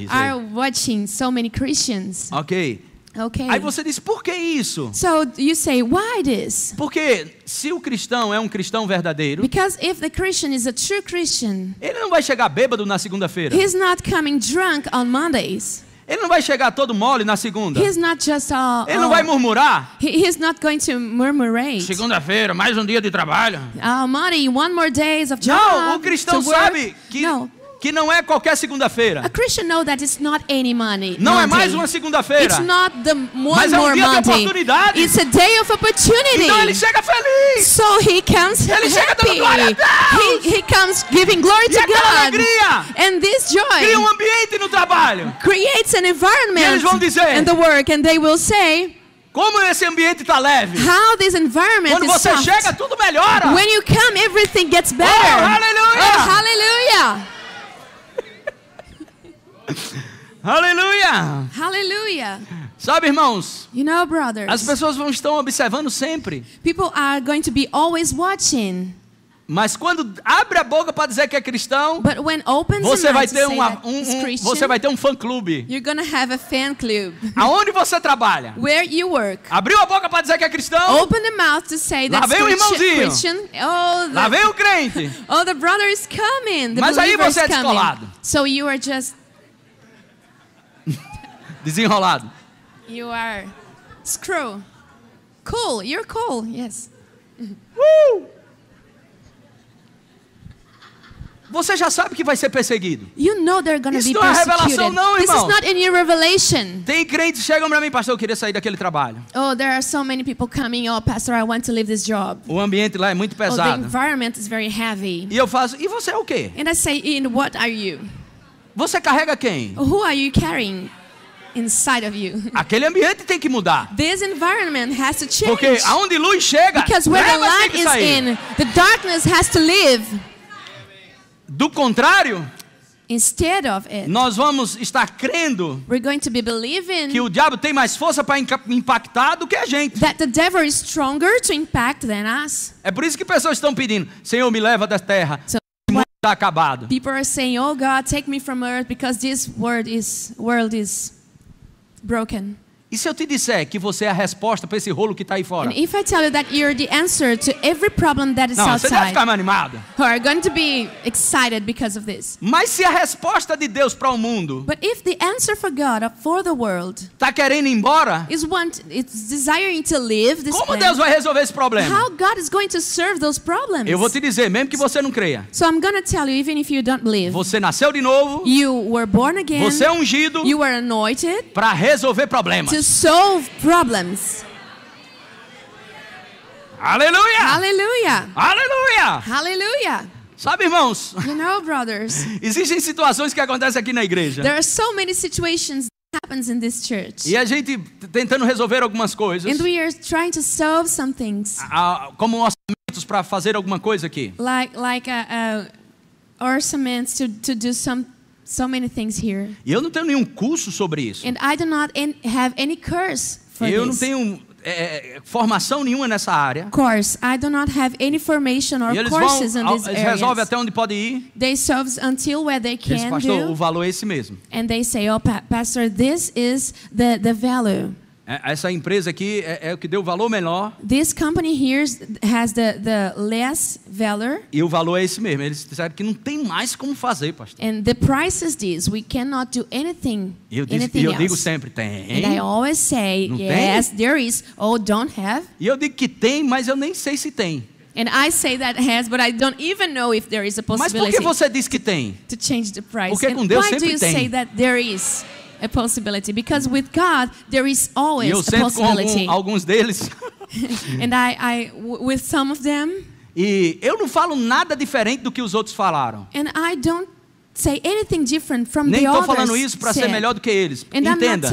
are watching so many Christians. Okay. Okay. Aí você diz, por que isso? So you say, why this? Porque se o cristão é um cristão verdadeiro, Because if the Christian is a true Christian, ele não vai chegar bêbado na segunda-feira. He's not coming drunk on Mondays. Ele não vai chegar todo mole na segunda. He's not just all, ele não vai murmurar. He, he's not going to murmurate. Segunda-feira, mais um dia de trabalho. Oh, Monday, one more days of job. Não, o cristão sabe que no que não é qualquer segunda-feira. Não é mais uma segunda-feira. Mas é um dia Monday. de oportunidade. It's a day of opportunity. Então ele chega feliz. So he comes ele happy. chega dando glória a Deus. He, he comes giving glory e to God. Alegria. And this joy. Cria um ambiente no trabalho. Creates an environment. E eles vão dizer. And the work and they will say. Como esse ambiente está leve. How this environment Quando você chega, tudo melhora. When you come, everything gets oh, better. Oh, aleluia! Oh, hallelujah. Aleluia! Aleluia! Sabe, irmãos? You know, brothers. As pessoas vão estar observando sempre. People are going to be always watching. Mas quando abre a boca para dizer que é cristão, você vai ter uma, um, um, você vai ter um fã clube. Aonde você trabalha? Where you work? Abriu a boca para dizer que é cristão? Open the mouth to say that's Lá vem o irmãozinho. Oh, the, Lá vem o crente. Oh, the brother is coming. The Mas aí você é descolado. So you are just Desenrolado. You are screw. Cool, you're cool, yes. Woo! Você já sabe que vai ser perseguido. You know they're gonna Isso be não é revelação, não, irmão. This is not any revelation. Tem crentes que chegam para mim, pastor, eu queria sair daquele trabalho. Oh, there are so many people coming. Oh, pastor, I want to leave this job. O ambiente lá é muito pesado. Oh, the environment is very heavy. E eu faço, e você é o quê? And I say, in what are you? Você carrega quem? Who are you carrying? inside of you. Aquele ambiente tem que mudar. This environment has to change. Porque aonde luz chega, Because where the light is in, the darkness has to live. Do contrário, Instead of it, nós vamos estar crendo que o diabo tem mais força para impactar do que a gente. That the devil is stronger to impact than us. É por isso que pessoas estão pedindo: Senhor, me leva da terra. So, está acabado. People are saying, "Oh God, take me from earth because this world is world is broken. E se eu te disser que você é a resposta para esse rolo que está aí fora? And if I tell you that you're the answer to every problem that is Não, outside. Você deve ficar animada. Who are going to be excited because of this. Mas se a resposta de Deus para o mundo. But if the answer for God for the world. Tá querendo ir embora? Is want it's desiring to leave this Como plan, Deus vai resolver esse problema? How God is going to serve those problems? Eu vou te dizer, mesmo que você não creia. So I'm going to tell you even if you don't believe. Você nasceu de novo. You were born again. Você é ungido. You were anointed. Para resolver problemas to solve problems. Aleluia! Aleluia! Aleluia! Aleluia! Sabe, irmãos? You know, brothers. Existem situações que acontecem aqui na igreja. There are so many situations happens in this church. E a gente tentando resolver algumas coisas. And we are trying to solve some things. como orçamentos para fazer alguma coisa aqui. Like like a, a orçaments to to do some So many things here. E eu não tenho nenhum curso sobre isso. And I do not have any curse for eu this. não tenho é, é, formação nenhuma nessa área. Course, I do not have any formation or eles courses vão, in eles resolvem até onde pode ir. They until where they can eles, pastor, do. o valor é esse mesmo. And they say, oh, pastor, this is the the value. É, essa empresa aqui é, é, o que deu o valor menor. This company here has the, the less valor. E o valor é esse mesmo. Eles disseram que não tem mais como fazer, pastor. And the price is this. We cannot do anything. eu, diz, anything e eu digo sempre tem. And I always say não yes, tem? there is. Oh, don't have. E eu digo que tem, mas eu nem sei se tem. And I say that has, but I don't even know if there is a possibility. Mas por que você diz que tem? To change the price. Porque And com Deus sempre tem. Why do you tem? say that there is? a possibility because with God there is always eu sento a possibility. Com algum, alguns deles. And I, I, with some of them. E eu não falo nada diferente do que os outros falaram. And I don't say anything different from Nem estou falando isso para ser melhor do que eles. And Entenda.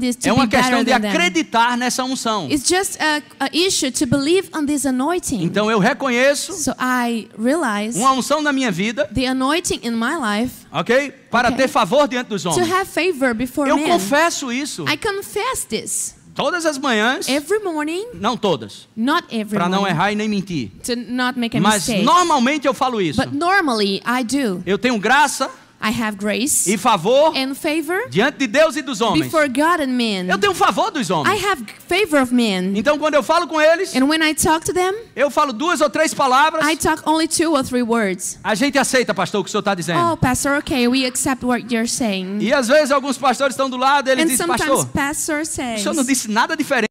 this to é uma be questão de acreditar them. nessa unção. It's just a, a, issue to believe on this anointing. Então eu reconheço so I realize uma unção na minha vida. The anointing in my life. Ok? Para okay. ter favor diante dos homens. To have favor before eu men. confesso isso. I confess this. Todas as manhãs. Every morning. Não todas. Not every. Para não errar e nem mentir. To not make a Mas mistake. normalmente eu falo isso. But normally I do. Eu tenho graça. I have grace e favor and favor diante de Deus e dos homens. Before God and men. Eu tenho favor dos homens. I have favor of men. Então quando eu falo com eles, and when I talk to them, eu falo duas ou três palavras. I talk only two or three words. A gente aceita, pastor, o que o senhor está dizendo. Oh, pastor, okay, we accept what you're saying. E às vezes alguns pastores estão do lado, eles and dizem, pastor, pastor says, o senhor não disse nada diferente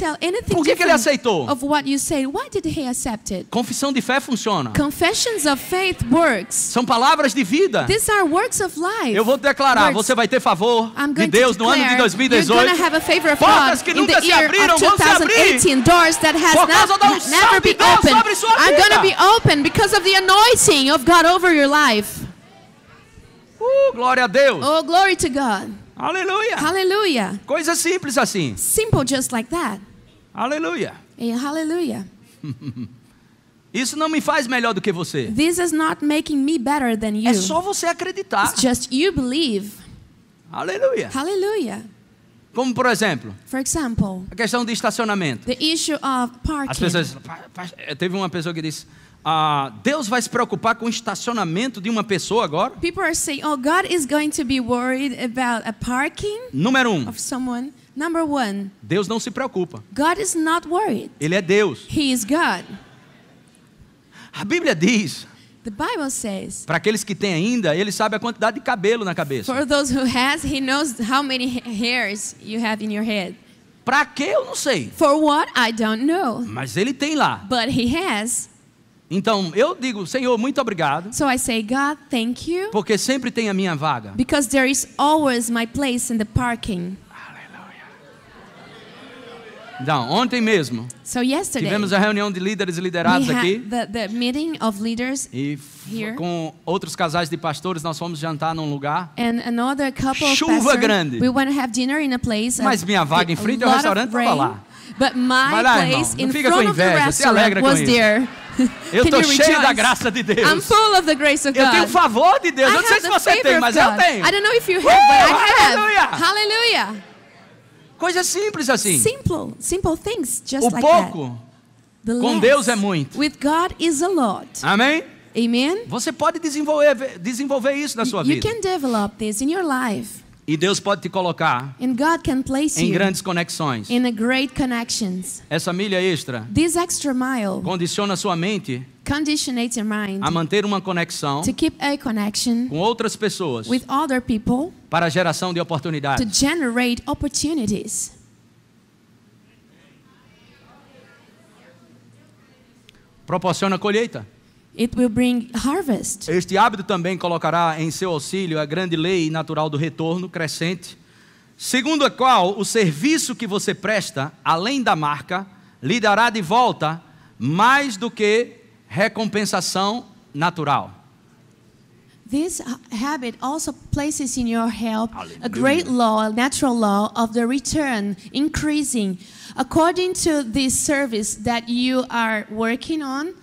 tell anything Por que, que ele aceitou? Of what you say. Why did he accept it? Confissão de fé funciona. Confessions of faith works. São palavras de vida. These are works of life. Eu vou declarar, works. você vai ter favor de Deus no ano de 2018. have a favor of Portas que nunca se abriram vão se abrir. Doors that has Por causa da unção de Deus sobre sua vida. Are going to be open because of the anointing of God over your life. Uh, glória a Deus. Oh, glory to God. Aleluia. Aleluia. Coisa simples assim. Simple just like that. Aleluia. E hallelujah. Eh, Isso não me faz melhor do que você. This is not making me better than é you. É só você acreditar. It's just you believe. Aleluia. Hallelujah. Como por exemplo, For example, a questão de estacionamento. The issue of parking. As pessoas, eh, teve uma pessoa que disse, ah, Deus vai se preocupar com o estacionamento de uma pessoa agora? People are saying, oh, God is going to be worried about a parking. Número um. Of someone. Number one, Deus não se preocupa. God is not worried. Ele é Deus. He is God. A Bíblia diz. The Bible says. Para aqueles que têm ainda, ele sabe a quantidade de cabelo na cabeça. For those who has, he knows how many hairs you have in your head. Para que eu não sei. For what I don't know. Mas ele tem lá. But he has. Então eu digo, Senhor, muito obrigado. So I say, God, thank you. Porque sempre tem a minha vaga. Because there is always my place in the parking. Então, ontem mesmo. So tivemos a reunião de líderes e liderados aqui. The, the meeting of leaders e here. com outros casais de pastores nós fomos jantar num lugar. And another couple Chuva pastor, grande. We went to have dinner in a place. Mas minha vaga em frente ao restaurante estava lá. But my lá, place irmão. in fica front com inveja, the se alegra was com isso. there. Eu estou cheio da graça de Deus. I'm full of the grace of God. Eu tenho o favor de Deus. eu não sei se você tem, mas eu tenho. I don't know if you uh, have, uh, but I have. Hallelujah. hallelujah. Coisas simples assim. Simple, simple things, just o like pouco com Deus é muito. With God is a lot. Amém? Amen? Você pode desenvolver, desenvolver isso na sua you vida. You can develop this in your life. E Deus pode te colocar em grandes conexões. Essa milha extra, extra mile, condiciona sua mente a manter uma conexão com outras pessoas people, para a geração de oportunidades. Proporciona colheita. It will bring harvest. Este hábito também colocará em seu auxílio a grande lei natural do retorno crescente, segundo a qual o serviço que você presta, além da marca, lhe dará de volta mais do que recompensação natural. This habit also places in your help a great law, a natural law of the return increasing according to this service that you are working on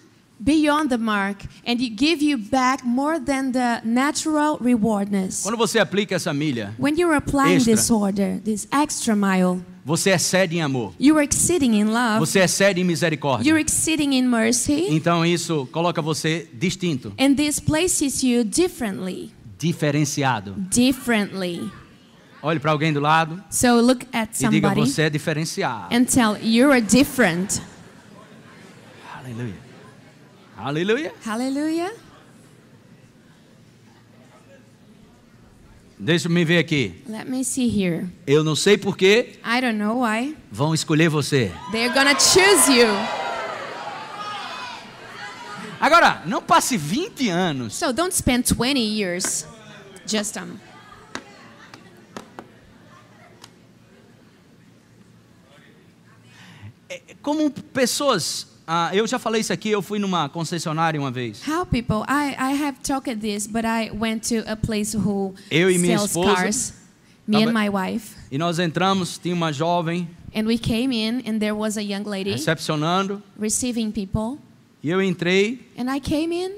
beyond the mark and you give you back more than the natural rewardness. Quando você aplica essa milha, when you're applying extra, this order, this extra mile, você excede em amor. You're exceeding in love. Você excede em misericórdia. You're exceeding in mercy. Então isso coloca você distinto. And this places you differently. Diferenciado. Differently. Olhe para alguém do lado. So look at somebody. E diga você é diferenciado. And tell are different. Hallelujah. Aleluia. Aleluia. Deixa-me ver aqui. Let me see here. Eu não sei porquê. I don't know why. Vão escolher você. They're gonna choose you. Agora, não passe 20 anos. So don't spend 20 years just um. É, como pessoas ah, eu já falei isso aqui, eu fui numa concessionária uma vez. How people I I have talked this, but I went to a place who eu e minha sells esposa, cars. Me and my wife. E nós entramos, tinha uma jovem. And we came in and there was a young lady recepcionando. Receiving people. E eu entrei. And I came in.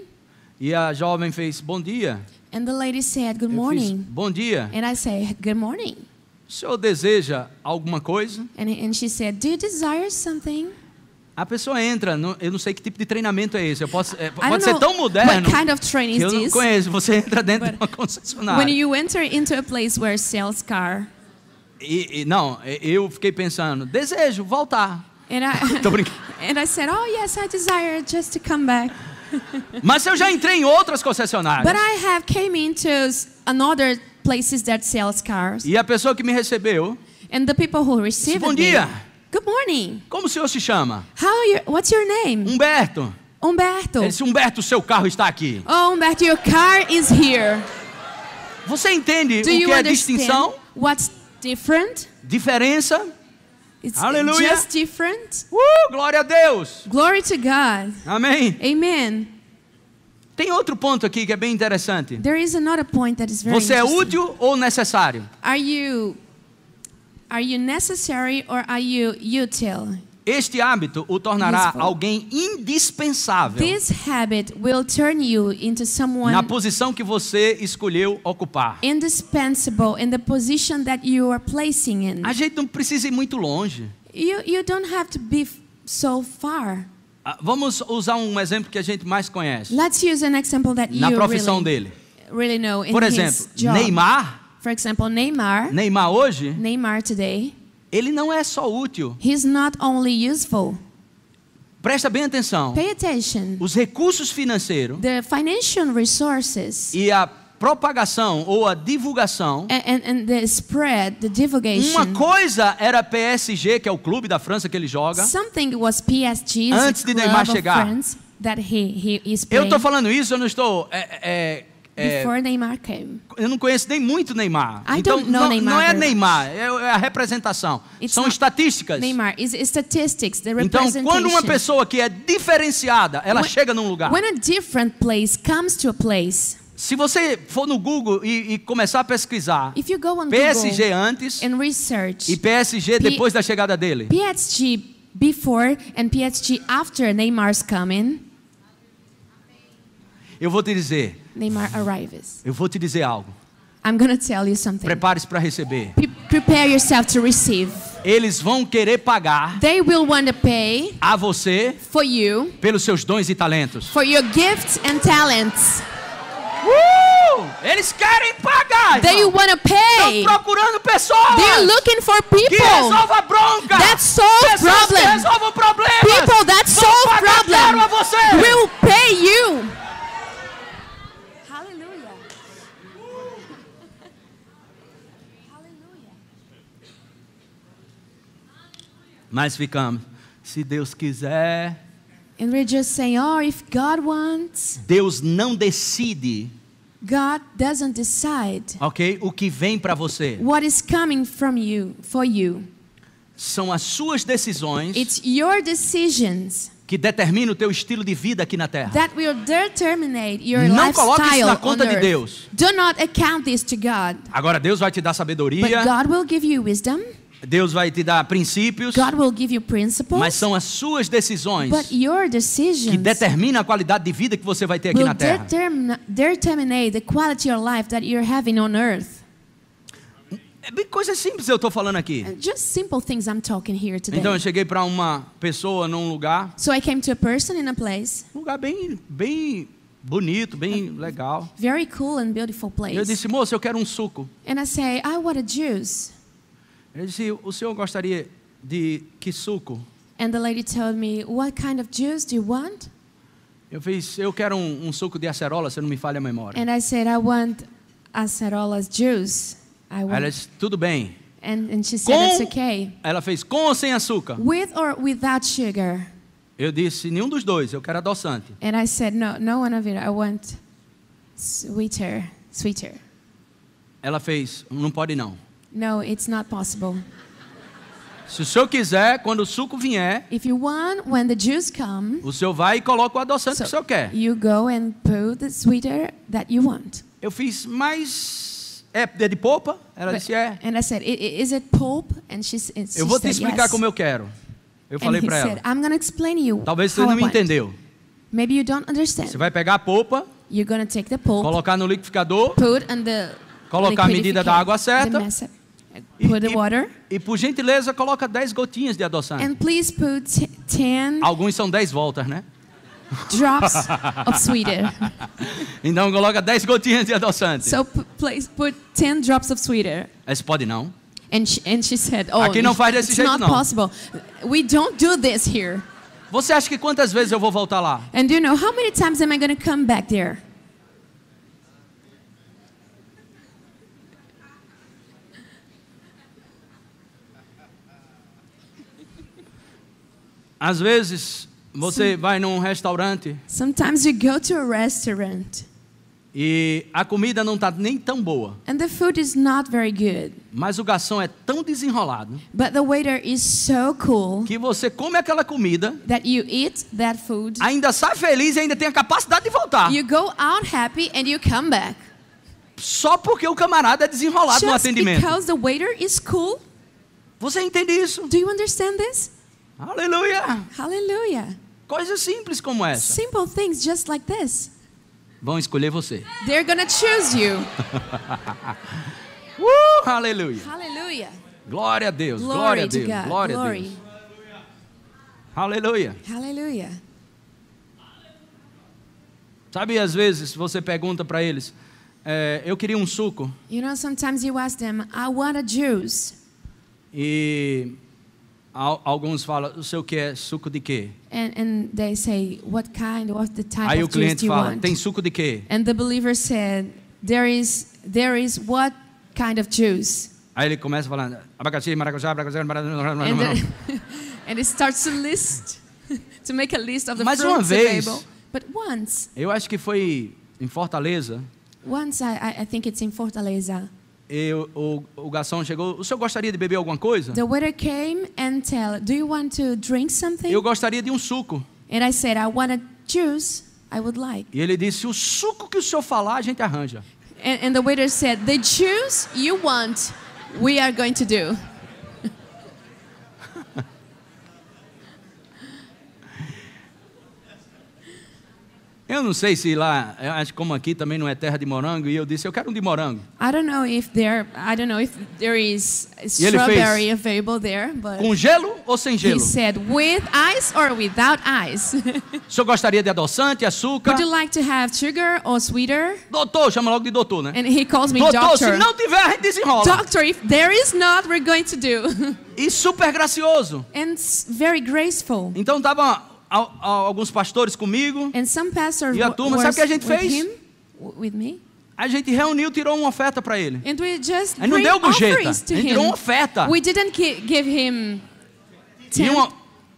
E a jovem fez bom dia. And the lady said good morning. Fiz, bom dia. And I said good morning. O senhor deseja alguma coisa? And, and she said, do you desire something? A pessoa entra, no, eu não sei que tipo de treinamento é esse. Eu posso, é, pode ser tão moderno. Kind of que eu não conheço. Você entra dentro de uma concessionária. When you enter into a place where sells car. E, e não, eu fiquei pensando, desejo voltar. And I, Tô brincando. And I said, oh yes, I desire just to come back. Mas eu já entrei em outras concessionárias. But I have came into another places that sells cars. E a pessoa que me recebeu. And the people who received Bom dia. Me, Good morning. Como o senhor se chama? How are you? what's your name? Humberto. Humberto. Ele disse, Humberto, seu carro está aqui. Oh, Humberto, your car is here. Você entende Do o que é distinção? What's different? Diferença. It's Aleluia. Just different. Uh, glória a Deus. Glory to God. Amém. Amen. Tem outro ponto aqui que é bem interessante. There is another point that is very Você é útil ou necessário? Are you Are you necessary or are you utile? Este hábito o tornará Useful. alguém indispensável This habit will turn you into someone na posição que você escolheu ocupar. indispensable in the position that you are placing in. A gente não precisa ir muito longe. You, you don't have to be so far. Ah, vamos usar um exemplo que a gente mais conhece Let's use an example that na you profissão really, dele. really know in Por his exemplo, job. Neymar For example, Neymar. Neymar hoje? Neymar today. Ele não é só útil. He's not only useful. Presta bem atenção. Pay attention. Os recursos financeiros. The financial resources. E a propagação ou a divulgação. And, and the spread, the divulgation. Uma coisa era PSG, que é o clube da França que ele joga. Something was PSG. Antes de Neymar chegar. That he, he is Eu estou falando isso, eu não estou é, é, é é, before Neymar came. Eu não conheço nem muito Neymar. I então, don't know não, Neymar não é Neymar, é, é a representação. It's São estatísticas. Neymar is statistics, the representation. Então, quando uma pessoa que é diferenciada, ela when, chega num lugar. When a different place comes to a place. Se você for no Google e, e começar a pesquisar PSG Google antes research, e PSG depois da chegada dele. PSG before and PSG after Neymar's coming. Eu vou te dizer, Neymar arrives. Eu vou te dizer algo. I'm gonna tell you something. Prepare-se para receber. Pre prepare yourself to receive. Eles vão querer pagar. They will want to pay a você for you pelos seus dons e talentos. For your gifts and talents. Uh! Eles querem pagar. They pay. Estão procurando pessoas. They're looking for people. Que resolva bronca. That solve Que resolvam problemas. People that solve problems. Will pay you. Mas ficamos, se Deus quiser. And we're just saying, oh, if God wants. Deus não decide. God doesn't decide. OK? O que vem para você? What is coming from you for you? São as suas decisões. It's your decisions que determina o teu estilo de vida aqui na terra. Não coloque isso na conta de Deus. Agora Deus vai te dar sabedoria. Deus vai te dar princípios, mas são as suas decisões que determinam a qualidade de vida que você vai ter aqui na Terra. É coisas simples eu estou falando aqui. Então eu cheguei para uma pessoa num lugar. So place, um lugar bem, bem bonito, bem legal. Very cool and place. Eu disse, moça, eu quero um suco. And I say, I want a juice. Ele disse, o senhor gostaria de que suco? And the lady told me, what kind of juice do you want? Eu fiz, eu quero um, um suco de acerola, se não me falha a memória. And I said, I want acerolas juice. I want. Ela disse, tudo bem. And, and she said, com, it's okay. Ela fez, com ou sem açúcar? With or without sugar. Eu disse, nenhum dos dois, eu quero adoçante. And I said, no, no one of it, I want sweeter, sweeter. Ela fez, não pode não. No, it's not possible. Se o senhor quiser, quando o suco vier, If you want, when the juice o senhor vai e coloca o adoçante que o senhor quer. Eu fiz mais. É, é, de polpa? Ela But- disse é. And I said, "Is it pulp?" And she, she Eu vou te said, explicar yes. como eu quero. Eu falei and para ela. "I'm gonna explain you." Talvez você não me entendeu. Maybe you don't understand. Você vai pegar a polpa, You're gonna take the pulp, colocar no liquidificador, put the Colocar a medida da água certa. the Put the water. E, por gentileza coloca 10 gotinhas de adoçante. And please put 10 Alguns são 10 voltas, né? drops of sweeter. Então coloca 10 gotinhas de adoçante. So please put 10 drops of sweeter. Esse pode não. And she, and she said, oh, Aqui não faz desse it's jeito not não. possible. We don't do this here. Você acha que quantas vezes eu vou voltar lá? And you know how many times am I going to come back there? Às vezes você Some... vai num restaurante. Sometimes you go to a restaurant. E a comida não está nem tão boa. And the food is not very good. Mas o garçom é tão desenrolado. But the waiter is so cool. Que você come aquela comida. That you eat that food. Ainda sai feliz e ainda tem a capacidade de voltar. You go out happy and you come back. Só porque o camarada é desenrolado Just no atendimento. Because the waiter is cool. Você entende isso? Do you understand this? Aleluia! Aleluia! Coisas simples como essa. Simple things just like this. Vão escolher você. They're gonna choose you. uh, aleluia. Aleluia! Glória a Deus. Glory glória a Deus. God. Glória Glory. a Deus. Aleluia. Aleluia. Sabe, às vezes você pergunta para eles, é, eu queria um suco. You know, sometimes you ask them, I want a juice. E alguns falam, o seu que é suco de quê? And, and they say, what kind, what the type Aí of o cliente fala, tem suco de quê? And the believer said, there is, there is what kind of juice? Aí ele começa falando, abacaxi, maracujá, maracujá, maracujá. And, the, and it starts to list, to make a list of the Mais fruits uma vez, available. But once, eu acho que foi em Fortaleza. Once I, I think it's in Fortaleza. E o, o, garçom chegou. O senhor gostaria de beber alguma coisa? The waiter came and tell, Do you want to drink something? Eu gostaria de um suco. And I said, I want a juice. I would like. E ele disse, o suco que o senhor falar, a gente arranja. And, and the waiter said, the juice you want, we are going to do. Eu não sei se lá, acho como aqui também não é terra de morango e eu disse eu quero um de morango. I don't know if there I don't know if there is strawberry available there, but Com gelo ou sem gelo? He said with ice or without ice. Você gostaria de adoçante, açúcar? Would you like to have sugar or sweeter? Doutor, chama logo de doutor, né? And he calls me doctor. Doutor, se não tiver, a gente desenrola. Doctor, if there is not, we're going to do. e super gracioso. And very graceful. Então tava alguns pastores comigo. e a turma, sabe o que a gente fez? Him, with me? A gente reuniu, tirou uma oferta para ele. And we just a gente não deu gorjeta, a gente tirou uma oferta. We didn't give him e uma,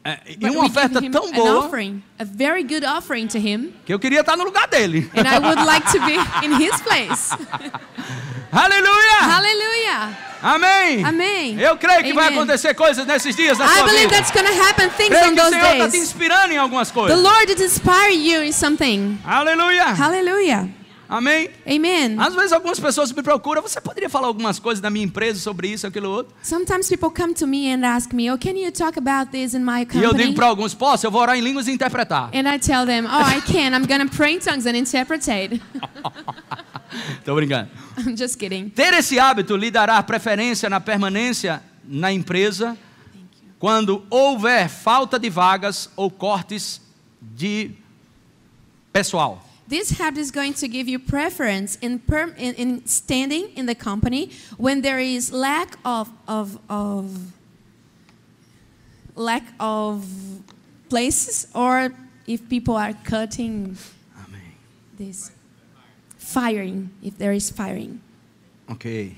é, e uma oferta tão boa offering, a very good offering to him, que eu queria estar no lugar dele. E eu gostaria de estar be in his Aleluia! Aleluia! Amém. Amém. Eu creio que Amen. vai acontecer coisas nesses dias na I sua believe happen things creio que o Senhor está te inspirando em algumas coisas. The Lord is you in something. Aleluia. Aleluia. Amém. Amen. Às vezes algumas pessoas me procuram, você poderia falar algumas coisas da minha empresa sobre isso, aquilo outro? Sometimes people come to me and ask me, "Oh, can you talk about this in my company?" E eu digo para alguns, posso, eu vou orar em línguas e interpretar. And I tell them, "Oh, I can. I'm gonna pray in tongues and interpret." Estou brincando. I'm just kidding. Ter esse hábito lhe dará preferência na permanência na empresa quando houver falta de vagas ou cortes de pessoal. This habit is going to give you preference in, per, in, in standing in the company when there is lack of, of, of lack of places or if people are cutting Amém. this firing, if there is firing. Ok.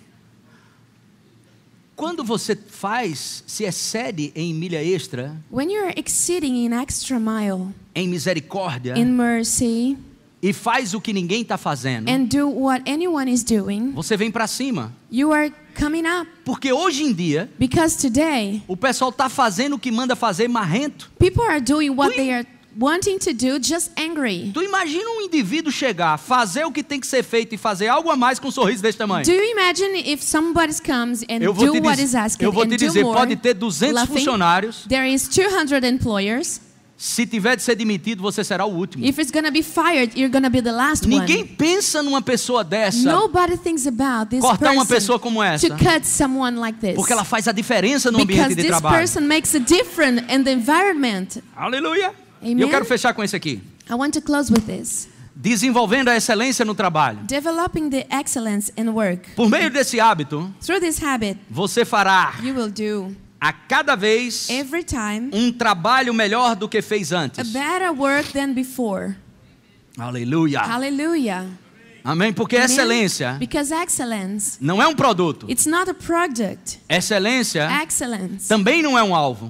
Quando você faz, se excede em milha extra, When you're exceeding in extra mile, em misericórdia, in mercy, e faz o que ninguém está fazendo, and do what anyone is doing, você vem para cima. You are coming up. Porque hoje em dia, Because today, o pessoal está fazendo o que manda fazer marrento. People are doing what Ui. they are wanting to do just angry. Tu imagina um indivíduo chegar, fazer o que tem que ser feito e fazer algo a mais com um sorriso desse tamanho? Do you imagine if somebody comes and do what is asked Eu vou te dizer, pode ter 200 laughing, funcionários. There is 200 employers. Se tiver de ser demitido, você será o último. If it's gonna be fired, you're gonna be the last Ninguém one. pensa numa pessoa dessa. Nobody thinks about this cortar person uma pessoa como essa. To cut someone like this. Porque ela faz a diferença no Because ambiente de this trabalho. Person makes a difference in the environment. Aleluia. Amen? E eu quero fechar com esse aqui. I want to close with this. Desenvolvendo a excelência no trabalho. Developing the excellence in work. Por meio desse hábito, Through this habit, você fará you will do a cada vez every time, um trabalho melhor do que fez antes. A better work than before. Aleluia. Aleluia. Amém? Porque é Amém? excelência não é um produto. Excelência Excellence. também não é um alvo.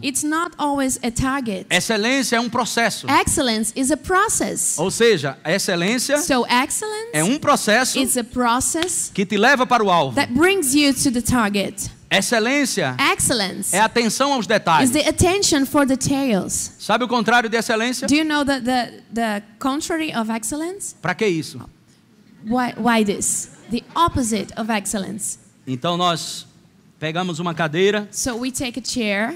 Excelência é um processo. Ou seja, excelência so, é um processo que te leva para o alvo. That brings you to the target. Excelência Excellence é atenção aos detalhes. Sabe o contrário de excelência? You know the, the, the Para que isso? the opposite of excellence. Então nós pegamos uma cadeira. So we take a chair.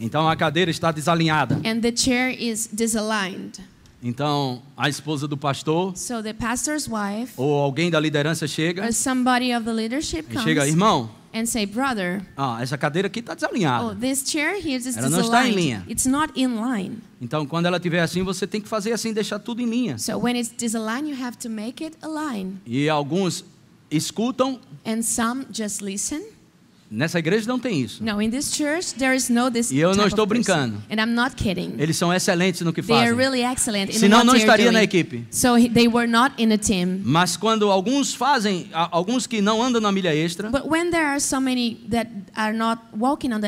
Então a cadeira está desalinhada. And the chair is disaligned. Então a esposa do pastor so the pastor's wife, ou alguém da liderança chega or somebody of the leadership comes, chega, irmão, and say, brother, ah, essa cadeira aqui está desalinhada. Oh, this chair here is Ela não está em linha. It's not in line. Então, quando ela tiver assim, você tem que fazer assim, deixar tudo em linha. So when it's disaligned, you have to make it align. E alguns escutam. And some just listen Nessa igreja não tem isso. No, in this church there is no this. E eu não estou brincando. And I'm not kidding. Eles são excelentes no que fazem. They are really excellent in Senão what não estaria doing. na equipe. So they were not in a team. Mas quando alguns fazem, alguns que não andam na milha extra. But so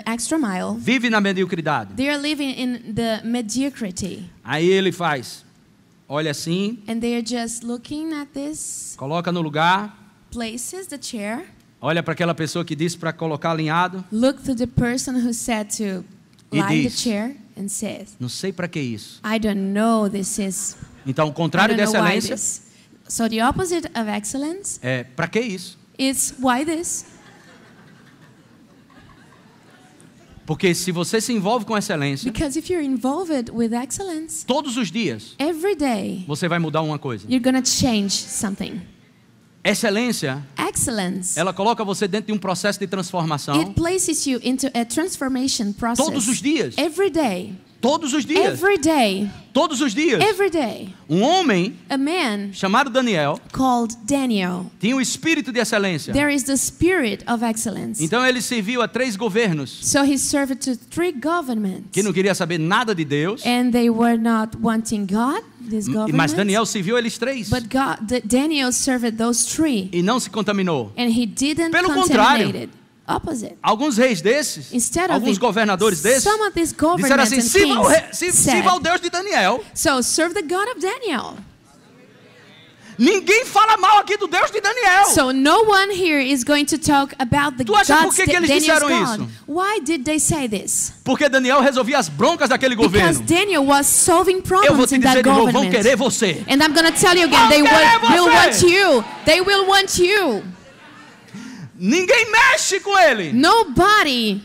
extra mile. na mediocridade. They are living in the mediocrity. Aí ele faz. Olha assim. And they are just looking at this. Coloca no lugar. Places the chair Olha para aquela pessoa que disse para colocar alinhado. Look to the person who said to line the chair and says. Não sei para que isso. I don't know this is. Então, o contrário de excelência. So the opposite of excellence. É para que isso? It's why this. Porque se você se envolve com excelência, Because if you're involved with excellence, todos os dias, every day, você vai mudar uma coisa. You're gonna change something. Excelência. Excellence. Ela coloca você dentro de um processo de transformação. It places you into a transformation process. Todos os dias. Every day. Todos os dias. Every day. Todos os dias. Every day. Um homem a man chamado Daniel, called Daniel tinha o um espírito de excelência. There is the spirit of excellence. Então ele serviu a três governos so he served to three governments. que não queria saber nada de Deus. And they were not wanting God. Hum, mas Daniel serviu eles três. But God, Daniel served those three. E não se contaminou. And he didn't Pelo contrário. Opposite. Alguns reis desses, Instead alguns governadores desses, some of these disseram assim: sirva o, sirva o Deus de Daniel. So serve the God of Daniel. Ninguém fala mal aqui do Deus de Daniel. So no one here is going to talk about the tu acha por que, que eles Daniel's disseram God? isso? Why did they say this? Porque Daniel resolvia as broncas daquele governo. Because Daniel was solving problems Eu vou te dizer de novo, vão querer você. And I'm going tell you again, vão they will, will want you. They will want you. Ninguém mexe com ele. Nobody.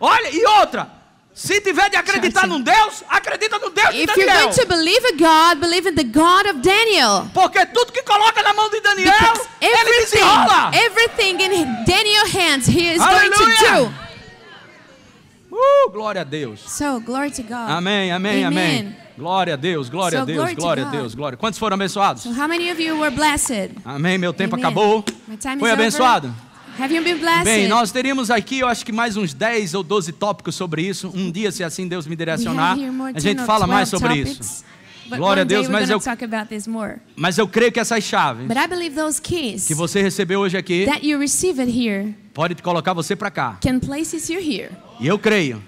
Olha, e outra, se tiver de acreditar num Deus, acredita no Deus de If you're Daniel. going to believe a God, believe in the God of Daniel. Porque tudo que coloca na mão de Daniel, Because ele desenrola. Everything in Daniel's hands, he is Aleluia. going to do. Uh, glória a Deus. So, glory to God. Amém, amém, amém. Glória a Deus, glória so, a Deus, glória a Deus, glória. Quantos foram abençoados? So, how many of you were blessed? Amém, meu tempo Amen. acabou. Foi abençoado? Over. Bem, nós teríamos aqui, eu acho que mais uns 10 ou 12 tópicos sobre isso. Um dia, se assim Deus me direcionar, a gente fala mais sobre isso. Glória a Deus, mas eu, mas eu creio que essas chaves que você recebeu hoje aqui pode colocar você para cá. E eu creio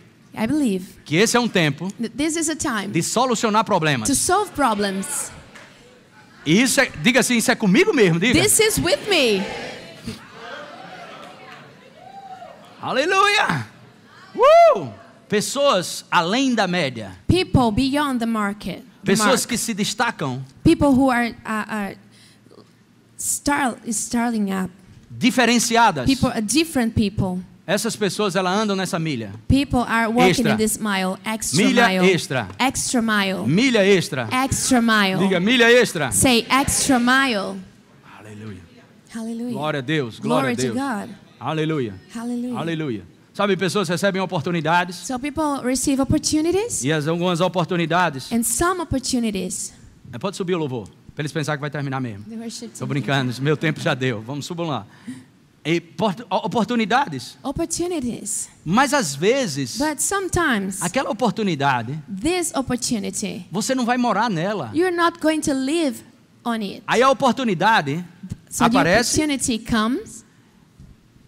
que esse é um tempo de solucionar problemas. E isso é, diga assim, isso é comigo mesmo, diga. This is with me. Aleluia! Uh! Pessoas além da média. People beyond the market. Pessoas mark. que se destacam. People who are, are, are star, starting up. Diferenciadas. People, different people. Essas pessoas ela andam nessa milha. People are walking extra. in this mile, extra milha mile. extra. Extra mile. Milha extra. Extra mile. Diga milha extra. Say extra mile. Aleluia. Hallelujah. Glória a Deus. Glória Glory a Deus. Aleluia. Aleluia. Aleluia. Sabe, pessoas recebem oportunidades. So people receive opportunities. E as algumas oportunidades. And some opportunities. É, pode subir o louvor, para eles pensarem que vai terminar mesmo. Estou brincando, meu tempo já deu. Vamos subir lá. E oportunidades. Opportunities. Mas às vezes, But sometimes, aquela oportunidade, this opportunity, você não vai morar nela. You're not going to live on it. Aí a oportunidade so aparece. The opportunity comes,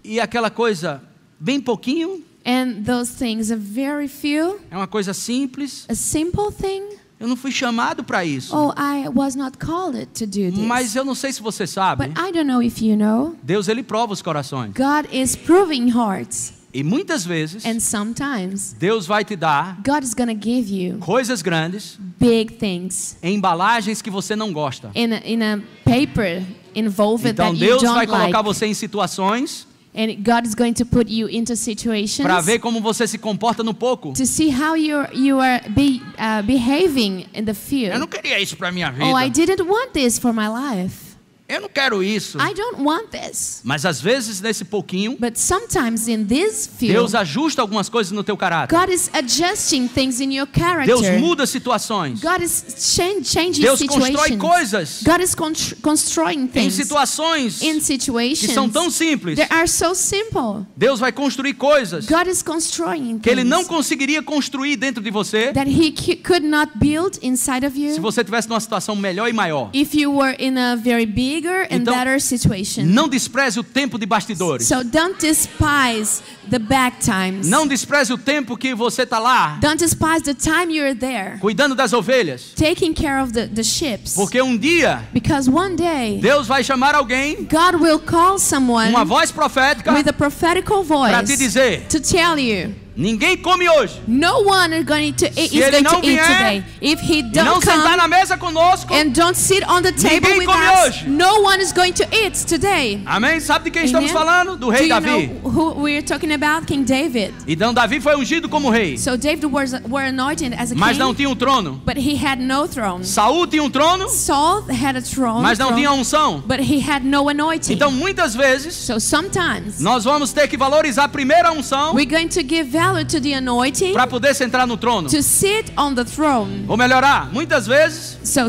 e aquela coisa bem pouquinho. And those things are very few. É uma coisa simples. A simple thing. Eu não fui chamado para isso. Oh, I was not called to do this. Mas eu não sei se você sabe. But I don't know if you know. Deus ele prova os corações. God is proving hearts. E muitas vezes And sometimes, Deus vai te dar God is gonna give you coisas grandes, big things, em embalagens que você não gosta. In a, in a paper então Deus vai colocar like. você em situações para ver como você se comporta no pouco. To see how you you are be, uh, behaving in the field. Eu não queria isso para minha vida. Oh, I didn't want this for my life. Eu não quero isso. Mas às vezes nesse pouquinho, Deus ajusta algumas coisas no teu caráter. Deus muda situações. Deus constrói coisas. Em situações que são tão simples. So Deus vai construir coisas que ele não conseguiria construir dentro de você. Se você tivesse numa situação melhor e maior. If you were in a very big bigger and então, better situation. Não despreze o tempo de bastidores. So don't despise the back times. Não despreze o tempo que você tá lá. Don't despise the time you're there. Cuidando das ovelhas. Taking care of the, the sheep. Porque um dia Because one day, Deus vai chamar alguém. God will call someone. Uma voz profética. With a prophetic voice. Para te dizer. To tell you Ninguém come hoje. No one is going to eat, is going to vier, eat today. If he don't não come, sentar na mesa conosco, and don't sit on the table ninguém with come us, hoje. no one is going to eat today. Amém? Sabe de quem Amen? estamos falando? Do rei Davi. Who we are talking about? King David. Então Davi foi ungido como rei. So David was were anointed as a king. Mas não tinha um trono. But he had no throne. Saul tinha um trono. Saul had a throne. Mas não throne, tinha unção. But he had no anointing. Então muitas vezes, so sometimes, nós vamos ter que valorizar a primeira unção. We're going to give value para poder sentar no trono. Ou melhorar, muitas vezes so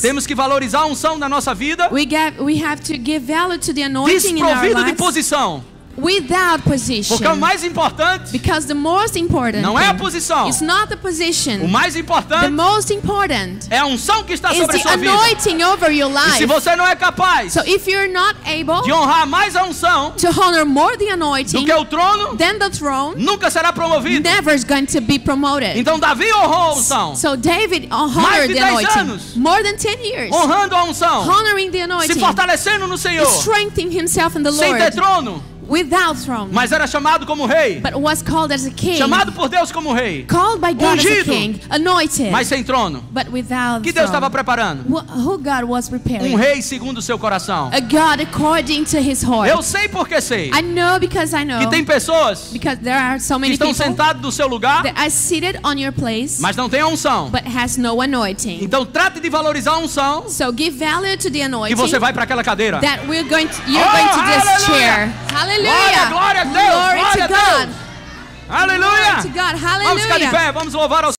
temos que valorizar a unção na nossa vida. We, get, we have to give to the anointing Desprovido in our lives. de posição. Without position. Porque o mais importante Because the most important não é a posição. It's not the position. O mais importante the most important é a unção que está sobre a sua anointing vida. Over your life. E se você não é capaz so if you're not able de honrar mais a unção to honor more the anointing, do que o trono, the throne, nunca será promovido. Never is going to be promoted. Então Davi honrou a unção. So David honored mais de 10 anos. More than 10 years. Honrando a unção. Honoring the anointing. Se fortalecendo no Senhor. Strengthening himself in the Lord. Sem ter trono. Without throne. Mas era chamado como rei. But was called as a king. Chamado por Deus como rei. Called by God Ungido. as a king. Anointed. Mas sem trono. But without que Deus estava preparando? Who God was preparing. Um rei segundo o seu coração. A God according to his heart. Eu sei porque sei. I know because I know. Que tem pessoas because there are so many que estão sentados no seu lugar. That are seated on your place. Mas não tem a unção. But has no anointing. Então trate de valorizar a unção. So give value to the anointing. E você vai para aquela cadeira. That we're going to, you're oh, going to this chair. Hallelujah. Aleluia! Glória, glória a Deus! Glory glória a Deus! Aleluia! Vamos ficar de pé, vamos louvar ao